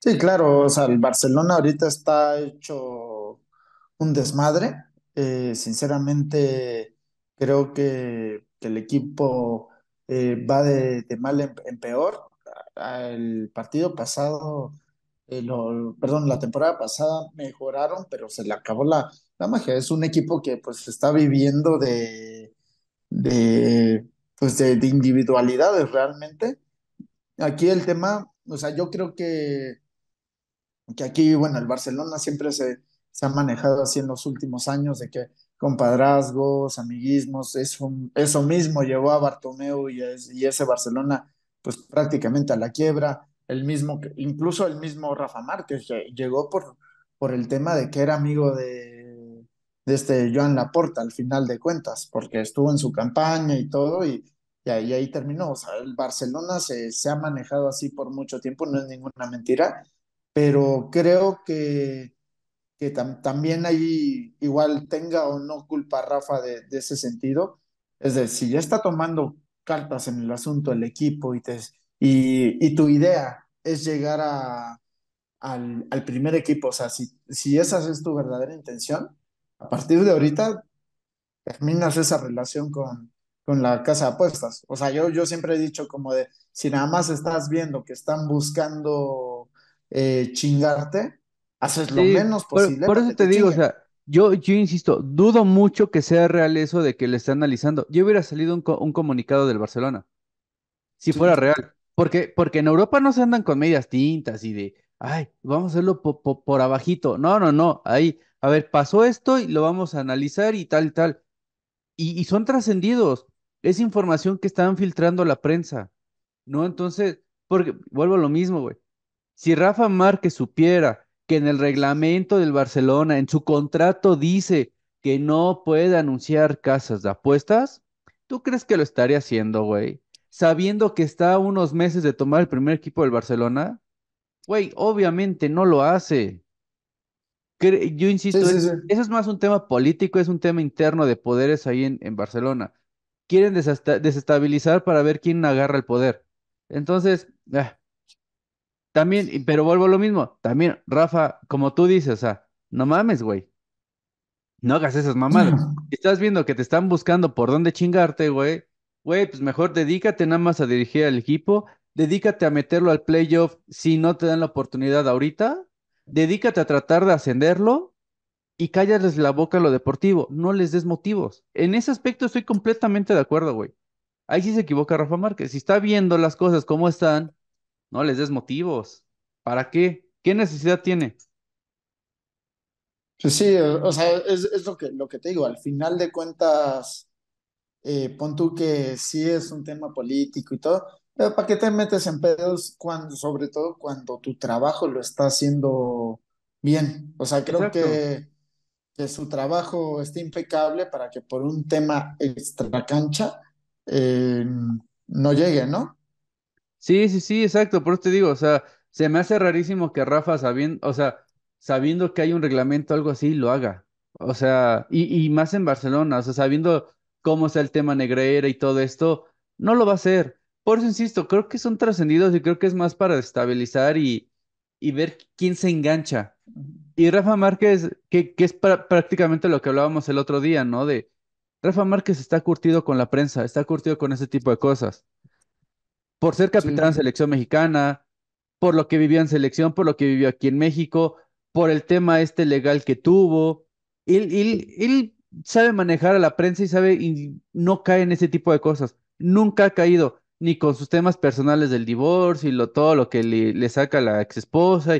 Sí, claro, o sea, el Barcelona ahorita está hecho un desmadre. Eh, sinceramente, creo que el equipo eh, va de, mal en, peor. El partido pasado, eh, lo, perdón, la temporada pasada mejoraron, pero se le acabó la, la magia. Es un equipo que pues está viviendo de, de, pues, de, individualidades realmente. Aquí el tema, o sea, yo creo que, que aquí, bueno, el Barcelona siempre se, se ha manejado así en los últimos años, de que compadrazgos, amiguismos, eso, mismo llevó a Bartomeu y, ese Barcelona pues prácticamente a la quiebra, el mismo, incluso el mismo Rafa Márquez llegó por, por el tema de que era amigo de, este Joan Laporta al final de cuentas, porque estuvo en su campaña y todo y, ahí, ahí, terminó, o sea, el Barcelona se ha manejado así por mucho tiempo, no es ninguna mentira, pero creo que que también ahí igual tenga o no culpa Rafa de, ese sentido. Es decir, si ya está tomando cartas en el asunto el equipo y, te, y, tu idea es llegar a, al, primer equipo, o sea, si, si esa es tu verdadera intención, a partir de ahorita terminas esa relación con, con la casa de apuestas. O sea, yo, yo siempre he dicho como de, si nada más estás viendo que están buscando eh, chingarte, Haces lo menos posible. Por, eso te, digo, o sea, yo, yo insisto, dudo mucho que sea real eso de que le está analizando. Yo hubiera salido un, comunicado del Barcelona, si fuera real. Porque, porque en Europa no se andan con medias tintas y de, ay, vamos a hacerlo por abajito. No, no, no, ahí, a ver, pasó esto y lo vamos a analizar y tal, tal. Y, y son trascendidos. Es información que están filtrando la prensa. ¿No? Entonces, porque vuelvo a lo mismo, güey. Si Rafa Márquez supiera que en el reglamento del Barcelona, en su contrato dice que no puede anunciar casas de apuestas, ¿tú crees que lo estaría haciendo, güey? Sabiendo que está a unos meses de tomar el primer equipo del Barcelona, güey, obviamente no lo hace. Yo insisto, eso es más un tema político, es un tema interno de poderes ahí en, en Barcelona. Quieren desestabilizar para ver quién agarra el poder. Entonces, ah, también, pero vuelvo a lo mismo. También, Rafa, como tú dices, o sea, no mames, güey. No hagas esas mamadas. estás viendo que te están buscando por dónde chingarte, güey, güey, pues mejor dedícate nada más a dirigir al equipo, dedícate a meterlo al playoff si no te dan la oportunidad ahorita, dedícate a tratar de ascenderlo y cállales la boca a lo deportivo, no les des motivos. En ese aspecto estoy completamente de acuerdo, güey. Ahí sí se equivoca Rafa Márquez. Si está viendo las cosas como están, no les des motivos. ¿Para qué? ¿Qué necesidad tiene? Pues sí, o sea, es, lo, que, lo que te digo. Al final de cuentas, eh, pon tú que sí es un tema político y todo, pero ¿para qué te metes en pedos cuando, sobre todo cuando tu trabajo lo está haciendo bien? O sea, creo que, su trabajo está impecable para que por un tema extracancha cancha eh, no llegue, ¿no? Sí, sí, sí, exacto, por eso te digo, o sea, se me hace rarísimo que Rafa sabiendo, o sea, sabiendo que hay un reglamento algo así, lo haga. O sea, y, más en Barcelona, o sea, sabiendo cómo está el tema negrera y todo esto, no lo va a hacer. Por eso insisto, creo que son trascendidos y creo que es más para estabilizar y, ver quién se engancha. Y Rafa Márquez, que, que es prácticamente lo que hablábamos el otro día, ¿no? De Rafa Márquez está curtido con la prensa, está curtido con ese tipo de cosas por ser capitán selección mexicana, por lo que vivió en selección, por lo que vivió aquí en México, por el tema este legal que tuvo. Él, sabe manejar a la prensa y sabe y no cae en ese tipo de cosas. Nunca ha caído ni con sus temas personales del divorcio y lo, todo lo que le, saca la ex esposa.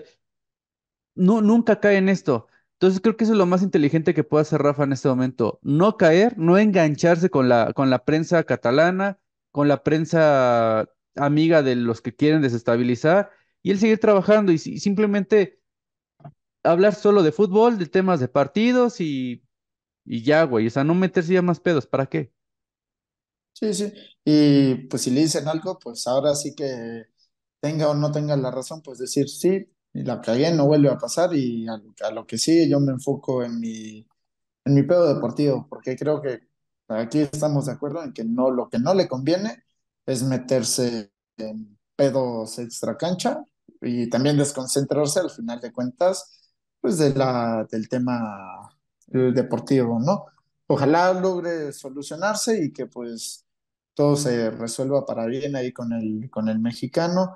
No, nunca cae en esto. Entonces creo que eso es lo más inteligente que puede hacer Rafa en este momento. No caer, no engancharse con la, con la prensa catalana, con la prensa amiga de los que quieren desestabilizar y él seguir trabajando y, simplemente hablar solo de fútbol, de temas de partidos y, y ya, güey. O sea, no meterse ya más pedos, ¿para qué? Sí, sí. Y pues si le dicen algo, pues ahora sí que tenga o no tenga la razón, pues decir sí, la cagué, no vuelve a pasar y a, lo que sí, yo me enfoco en mi, en mi pedo deportivo, porque creo que aquí estamos de acuerdo en que no, lo que no le conviene es meterse en pedos extra cancha y también desconcentrarse al final de cuentas, pues de la, del tema eh, deportivo, ¿no? Ojalá logre solucionarse y que pues todo se resuelva para bien ahí con el, con el mexicano.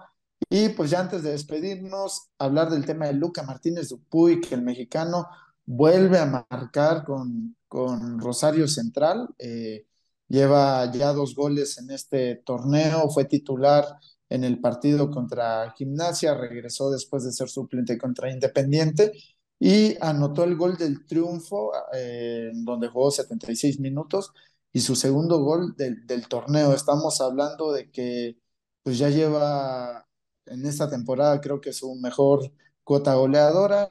Y pues ya antes de despedirnos, hablar del tema de Luca Martínez Dupuy, que el mexicano vuelve a marcar con, con Rosario Central. Eh, lleva ya dos goles en este torneo, fue titular en el partido contra Gimnasia, regresó después de ser suplente contra Independiente y anotó el gol del triunfo, eh, donde jugó 76 minutos, y su segundo gol del, torneo. Estamos hablando de que pues ya lleva en esta temporada creo que su mejor cuota goleadora,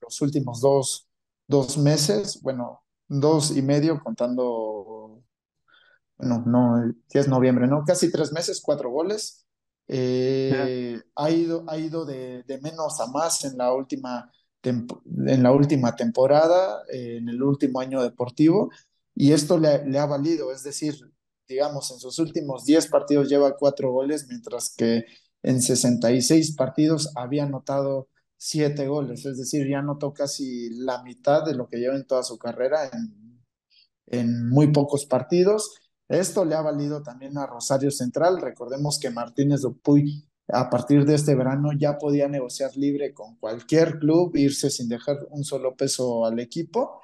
los últimos dos, dos meses, bueno, dos y medio contando no, no, 10 noviembre, ¿no? Casi tres meses, cuatro goles. Eh, ha ido, ha ido de, menos a más en la última, en la última temporada, eh, en el último año deportivo, y esto le, ha valido, es decir, digamos, en sus últimos diez partidos lleva cuatro goles, mientras que en 66 partidos había anotado siete goles, es decir, ya anotó casi la mitad de lo que lleva en toda su carrera en muy pocos partidos esto le ha valido también a Rosario Central. Recordemos que Martínez Dupuy a partir de este verano ya podía negociar libre con cualquier club, irse sin dejar un solo peso al equipo.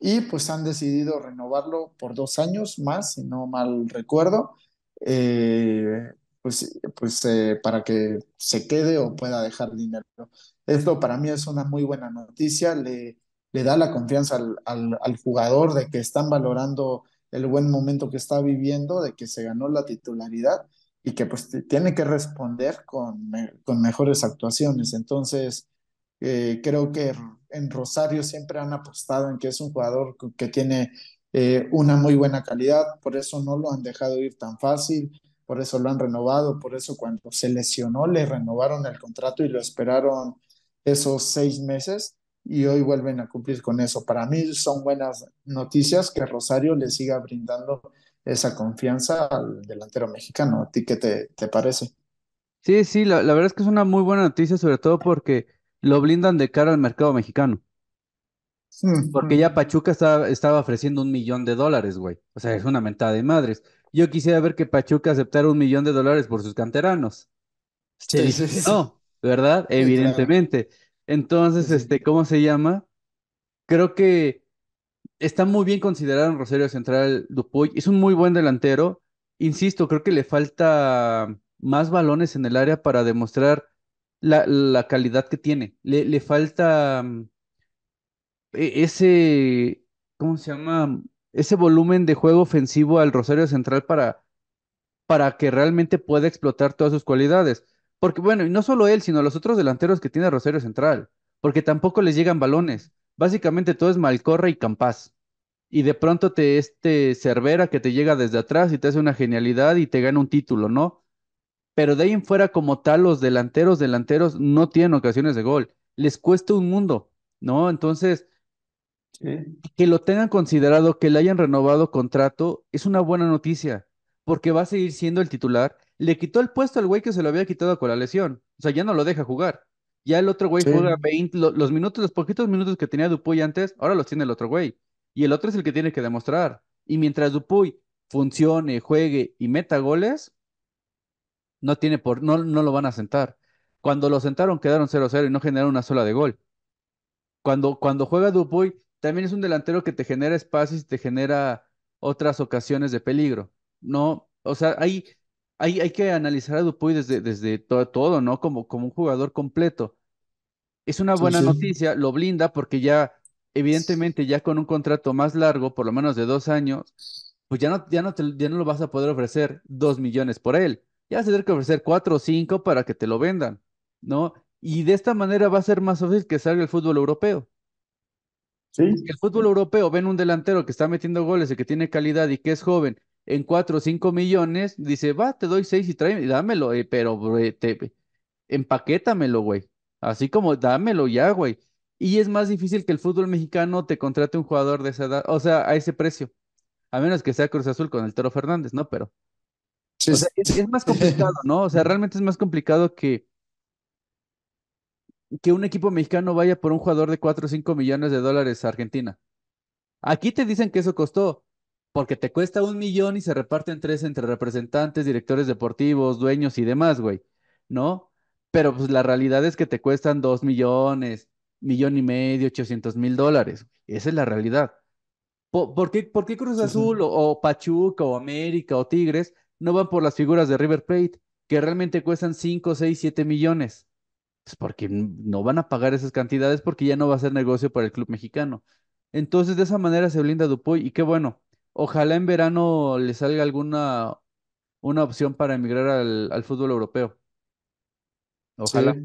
Y pues han decidido renovarlo por dos años más, si no mal recuerdo, eh, pues, pues eh, para que se quede o pueda dejar dinero. Esto para mí es una muy buena noticia, le, le da la confianza al, al jugador de que están valorando el buen momento que está viviendo, de que se ganó la titularidad y que pues tiene que responder con, con mejores actuaciones. Entonces, eh, creo que en Rosario siempre han apostado en que es un jugador que tiene eh, una muy buena calidad, por eso no lo han dejado ir tan fácil, por eso lo han renovado, por eso cuando se lesionó le renovaron el contrato y lo esperaron esos seis meses y hoy vuelven a cumplir con eso. Para mí son buenas noticias que Rosario le siga brindando esa confianza al delantero mexicano. ¿A ti qué te, te parece? Sí, sí, la, verdad es que es una muy buena noticia, sobre todo porque lo blindan de cara al mercado mexicano. Mm. porque ya Pachuca estaba, ofreciendo un millón de dólares, güey. O sea, es una mentada de madres. Yo quisiera ver que Pachuca aceptara un millón de dólares por sus canteranos. Sí, sí, No, ¿verdad? Evidentemente. Entonces, este, ¿cómo se llama? Creo que está muy bien considerado en Rosario Central Dupuy. Es un muy buen delantero. Insisto, creo que le falta más balones en el área para demostrar la, calidad que tiene. Le, le falta mm, e, ese, ¿cómo se llama? Ese volumen de juego ofensivo al Rosario Central para, para que realmente pueda explotar todas sus cualidades. Porque bueno, y no solo él, sino los otros delanteros que tiene Rosario Central, porque tampoco les llegan balones. Básicamente todo es malcorre y Campaz. Y de pronto te este Cervera que te llega desde atrás y te hace una genialidad y te gana un título, ¿no? Pero de ahí en fuera como tal los delanteros delanteros no tienen ocasiones de gol. Les cuesta un mundo, ¿no? Entonces, que lo tengan considerado, que le hayan renovado contrato, es una buena noticia, porque va a seguir siendo el titular le quitó el puesto al güey que se lo había quitado con la lesión. O sea, ya no lo deja jugar. Ya el otro güey juega 20, los minutos, los poquitos minutos que tenía Dupuy antes, ahora los tiene el otro güey. Y el otro es el que tiene que demostrar. Y mientras Dupuy funcione, juegue y meta goles, no tiene por, no, no lo van a sentar. Cuando lo sentaron quedaron 0-0 y no generaron una sola de gol. Cuando, cuando juega Dupuy, también es un delantero que te genera espacios y te genera otras ocasiones de peligro. No, o sea, hay, hay, que analizar a Dupuy desde, todo, ¿no? Como, un jugador completo. Es una buena noticia, lo blinda porque ya, evidentemente, ya con un contrato más largo, por lo menos de dos años, pues ya no, ya no, ya no lo vas a poder ofrecer dos millones por él. Ya vas a tener que ofrecer cuatro o cinco para que te lo vendan, ¿no? Y de esta manera va a ser más fácil que salga el fútbol europeo. Sí. El fútbol europeo ven un delantero que está metiendo goles y que tiene calidad y que es joven en 4 o 5 millones, dice, va, te doy 6 y tráeme, dámelo, eh, pero te, empaquétamelo, güey. Así como dámelo ya, güey. Y es más difícil que el fútbol mexicano te contrate un jugador de esa edad, o sea, a ese precio. A menos que sea Cruz Azul con el Toro Fernández, ¿no? Pero. es, más complicado, ¿no? O sea, realmente es más complicado que, que un equipo mexicano vaya por un jugador de 4 o 5 millones de dólares a Argentina. Aquí te dicen que eso costó porque te cuesta un millón y se reparten tres entre representantes, directores deportivos, dueños y demás, güey, ¿no? Pero pues la realidad es que te cuestan dos millones, millón y medio, ochocientos mil dólares. Esa es la realidad. ¿Por, qué, Cruz Azul o, Pachuca o América o Tigres no van por las figuras de River Plate, que realmente cuestan cinco, seis, siete millones? Pues porque no van a pagar esas cantidades porque ya no va a ser negocio para el club mexicano. Entonces, de esa manera se blinda Dupuy y qué bueno, Ojalá en verano le salga alguna una opción para emigrar al, fútbol europeo. Ojalá.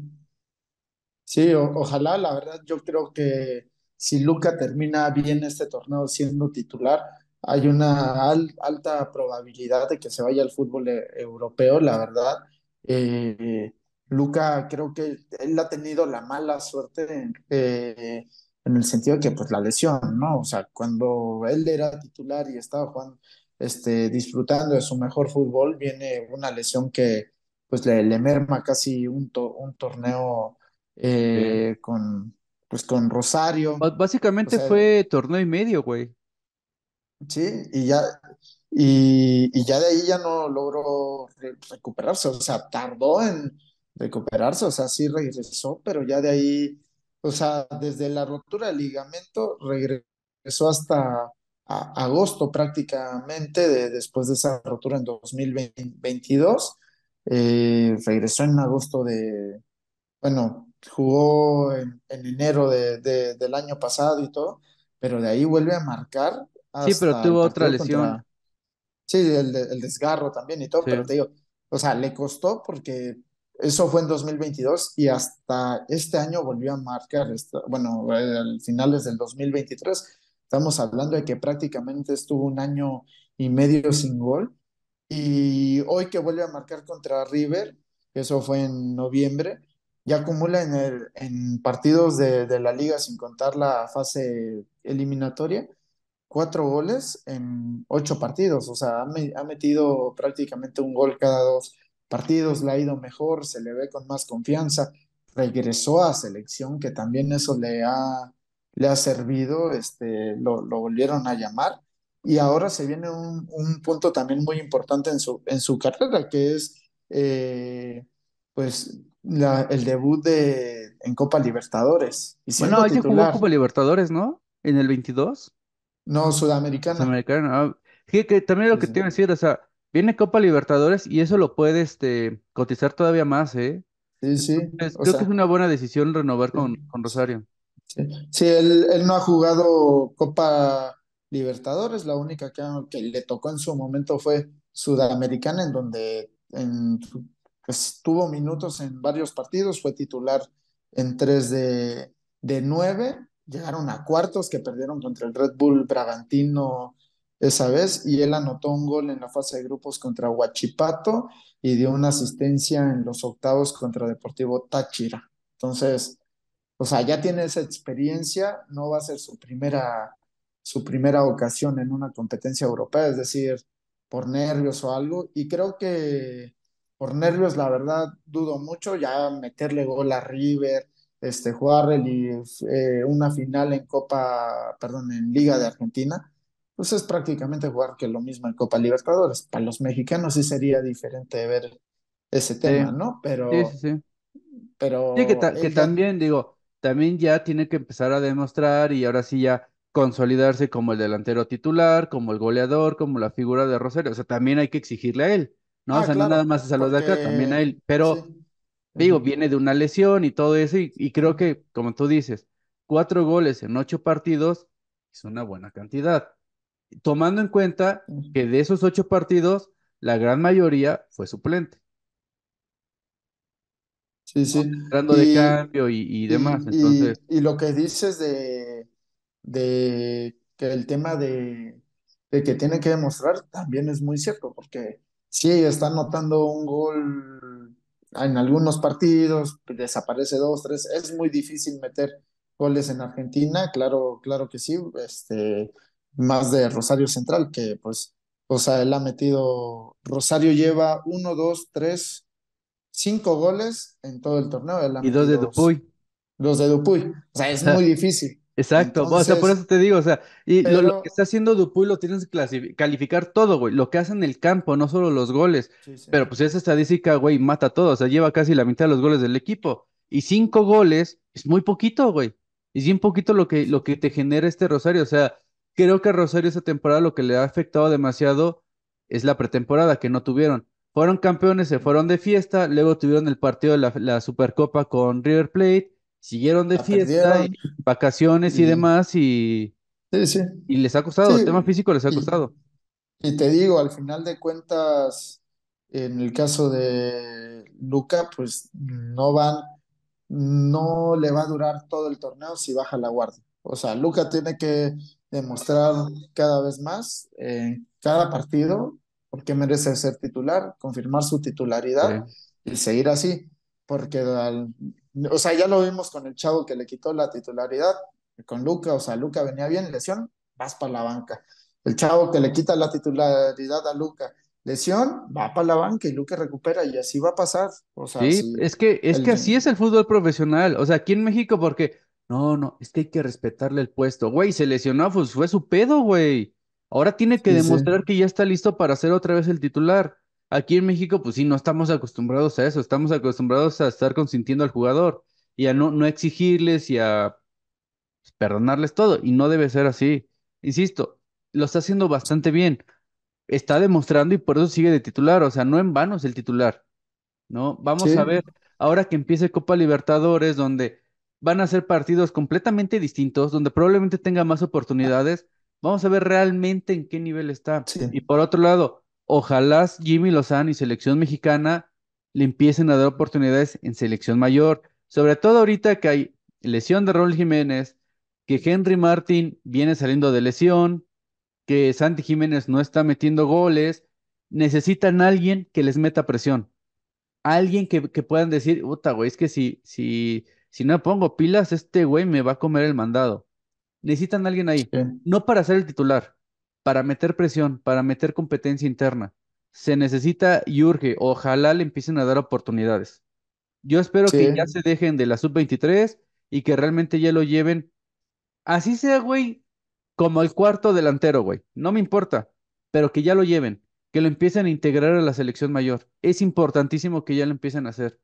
Sí, ojalá, la verdad, yo creo que si Luca termina bien este torneo siendo titular, hay una alta probabilidad de que se vaya al fútbol eh, europeo, la verdad. Eh, Luca creo que él ha tenido la mala suerte de en el sentido de que pues la lesión, ¿no? O sea, cuando él era titular y estaba jugando, este, disfrutando de su mejor fútbol, viene una lesión que pues le, le merma casi un, un torneo eh, con, pues, con Rosario. básicamente fue torneo y medio, güey. Sí, y ya, y, ya de ahí ya no logró recuperarse, o sea, tardó en recuperarse, o sea, sí regresó, pero ya de ahí o sea, desde la rotura del ligamento regresó hasta agosto prácticamente, de, después de esa rotura en 2022. Eh, regresó en agosto de, bueno, jugó en, en enero del año pasado y todo, pero de ahí vuelve a marcar. sí, pero tuvo otra lesión. sí, el, el, desgarro también y todo, pero te digo, o sea, le costó porque eso fue en 2022 y hasta este año volvió a marcar, bueno, al finales del 2023, estamos hablando de que prácticamente estuvo un año y medio sin gol. Y hoy que vuelve a marcar contra River, eso fue en noviembre, ya acumula en, el, en partidos de, de, la liga, sin contar la fase eliminatoria, cuatro goles en ocho partidos. O sea, ha, metido prácticamente un gol cada dos partidos le ha ido mejor, se le ve con más confianza, regresó a selección, que también eso le ha, le ha servido, este, lo, lo volvieron a llamar. Y ahora se viene un, punto también muy importante en su, en su carrera, que es eh, pues el debut de, en Copa Libertadores. Y bueno, ella jugó Copa Libertadores, ¿no? En el 22. No, Sudamericana. Sudamericana. Ah, que, también lo que tiene que decir, o sea, Viene Copa Libertadores y eso lo puede este, cotizar todavía más, ¿eh? Sí, sí. creo que es una buena decisión renovar con, con, Rosario. Sí, él, no ha jugado Copa Libertadores, la única que, que, le tocó en su momento fue Sudamericana, en donde en, pues, tuvo minutos en varios partidos, fue titular en tres de, de nueve, llegaron a cuartos que perdieron contra el Red Bull Bragantino esa vez y él anotó un gol en la fase de grupos contra Huachipato y dio una asistencia en los octavos contra Deportivo Táchira. Entonces, o sea, ya tiene esa experiencia, no va a ser su primera, su primera ocasión en una competencia europea, es decir, por nervios o algo, y creo que por nervios, la verdad, dudo mucho ya meterle gol a River, este, jugar eh, una final en Copa, perdón, en Liga de Argentina, pues es prácticamente jugar que lo mismo en Copa Libertadores. Para los mexicanos sí sería diferente ver ese tema, ¿no? Pero. Sí, sí, sí. Pero sí, que, también, digo, también ya tiene que empezar a demostrar y ahora sí ya consolidarse como el delantero titular, como el goleador, como la figura de Rosario. O sea, también hay que exigirle a él, ¿no? Ah, o sea, nada más es a los de acá, también a él. Pero, digo, viene de una lesión y todo eso, y, y creo que, como tú dices, cuatro goles en ocho partidos es una buena cantidad tomando en cuenta que de esos ocho partidos, la gran mayoría fue suplente. Sí, sí. Entrando de cambio y, demás. Y, y, lo que dices de, de que el tema de, que tiene que demostrar también es muy cierto, porque sí, está anotando un gol en algunos partidos, desaparece dos, tres, es muy difícil meter goles en Argentina, claro, claro que sí, este, más de Rosario Central, que pues, o sea, él ha metido, Rosario lleva uno, dos, tres, cinco goles en todo el torneo. y dos de Dupuy. Dos de Dupuy. O sea, es muy difícil. Exacto, o sea, por eso te digo, o sea, y lo, que está haciendo Dupuy lo tienes que calificar todo, güey, lo que hace en el campo, no solo los goles, pero pues esa estadística, güey, mata todo, o sea, lleva casi la mitad de los goles del equipo, y cinco goles es muy poquito, güey, es bien poquito lo que, lo que te genera este Rosario, o sea, Creo que a Rosario esa temporada lo que le ha afectado demasiado es la pretemporada que no tuvieron. Fueron campeones, se fueron de fiesta, luego tuvieron el partido de la, Supercopa con River Plate, siguieron de fiesta, vacaciones y, demás, y, y les ha costado, el tema físico les ha costado. Y, y te digo, al final de cuentas, en el caso de Luca, pues no van, no le va a durar todo el torneo si baja la guardia. O sea, Luca tiene que demostrar cada vez más en cada partido porque merece ser titular, confirmar su titularidad y seguir así, porque o sea, ya lo vimos con el chavo que le quitó la titularidad con Luca, o sea, Luca venía bien, lesión, vas para la banca. El chavo que le quita la titularidad a Luca, lesión, va para la banca y Luca recupera y así va a pasar. O sea, sí, es que es que así es el fútbol profesional, o sea, aquí en México porque no, no, es que hay que respetarle el puesto. Güey, se lesionó, pues fue su pedo, güey. Ahora tiene que demostrar que ya está listo para ser otra vez el titular. Aquí en México, pues sí, no estamos acostumbrados a eso, estamos acostumbrados a estar consintiendo al jugador y a no, no exigirles y a pues, perdonarles todo, y no debe ser así. Insisto, lo está haciendo bastante bien, está demostrando y por eso sigue de titular, o sea, no en vano es el titular, ¿no? Vamos a ver, ahora que empiece Copa Libertadores, donde van a ser partidos completamente distintos, donde probablemente tenga más oportunidades. Vamos a ver realmente en qué nivel está. Y por otro lado, ojalá Jimmy Lozano y selección mexicana le empiecen a dar oportunidades en selección mayor, sobre todo ahorita que hay lesión de Raúl Jiménez, que Henry Martin viene saliendo de lesión, que Santi Jiménez no está metiendo goles, necesitan alguien que les meta presión. Alguien que, puedan decir, puta, güey, es que si, si si no pongo pilas, este güey me va a comer el mandado. Necesitan a alguien ahí, no para ser el titular, para meter presión, para meter competencia interna. Se necesita y urge, ojalá le empiecen a dar oportunidades. Yo espero que ya se dejen de la sub-23 y que realmente ya lo lleven, así sea, güey, como el cuarto delantero, güey. No me importa, pero que ya lo lleven, que lo empiecen a integrar a la selección mayor. Es importantísimo que ya lo empiecen a hacer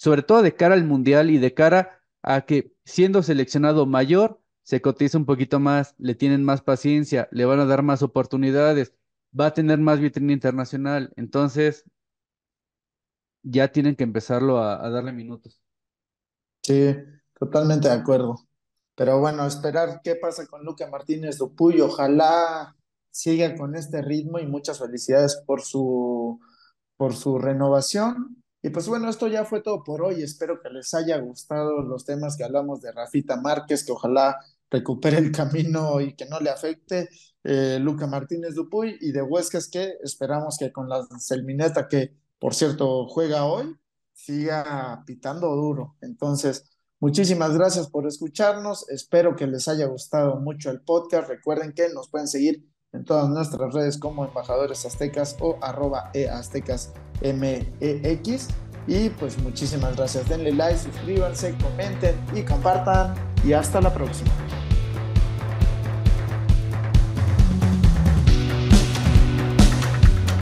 sobre todo de cara al Mundial y de cara a que siendo seleccionado mayor, se cotiza un poquito más, le tienen más paciencia, le van a dar más oportunidades, va a tener más vitrina internacional. Entonces, ya tienen que empezarlo a, darle minutos. Sí, totalmente de acuerdo. Pero bueno, esperar qué pasa con Luca Martínez Dupuy. Ojalá siga con este ritmo y muchas felicidades por su, por su renovación. Y pues bueno, esto ya fue todo por hoy. Espero que les haya gustado los temas que hablamos de Rafita Márquez, que ojalá recupere el camino y que no le afecte. Eh, Luca Martínez Dupuy y de Huescas, que esperamos que con la Selmineta, que por cierto juega hoy, siga pitando duro. Entonces, muchísimas gracias por escucharnos. Espero que les haya gustado mucho el podcast. Recuerden que nos pueden seguir en todas nuestras redes como Embajadores Aztecas o arroba eaztecasmex. Y pues muchísimas gracias. Denle like, suscríbanse, comenten y compartan. Y hasta la próxima.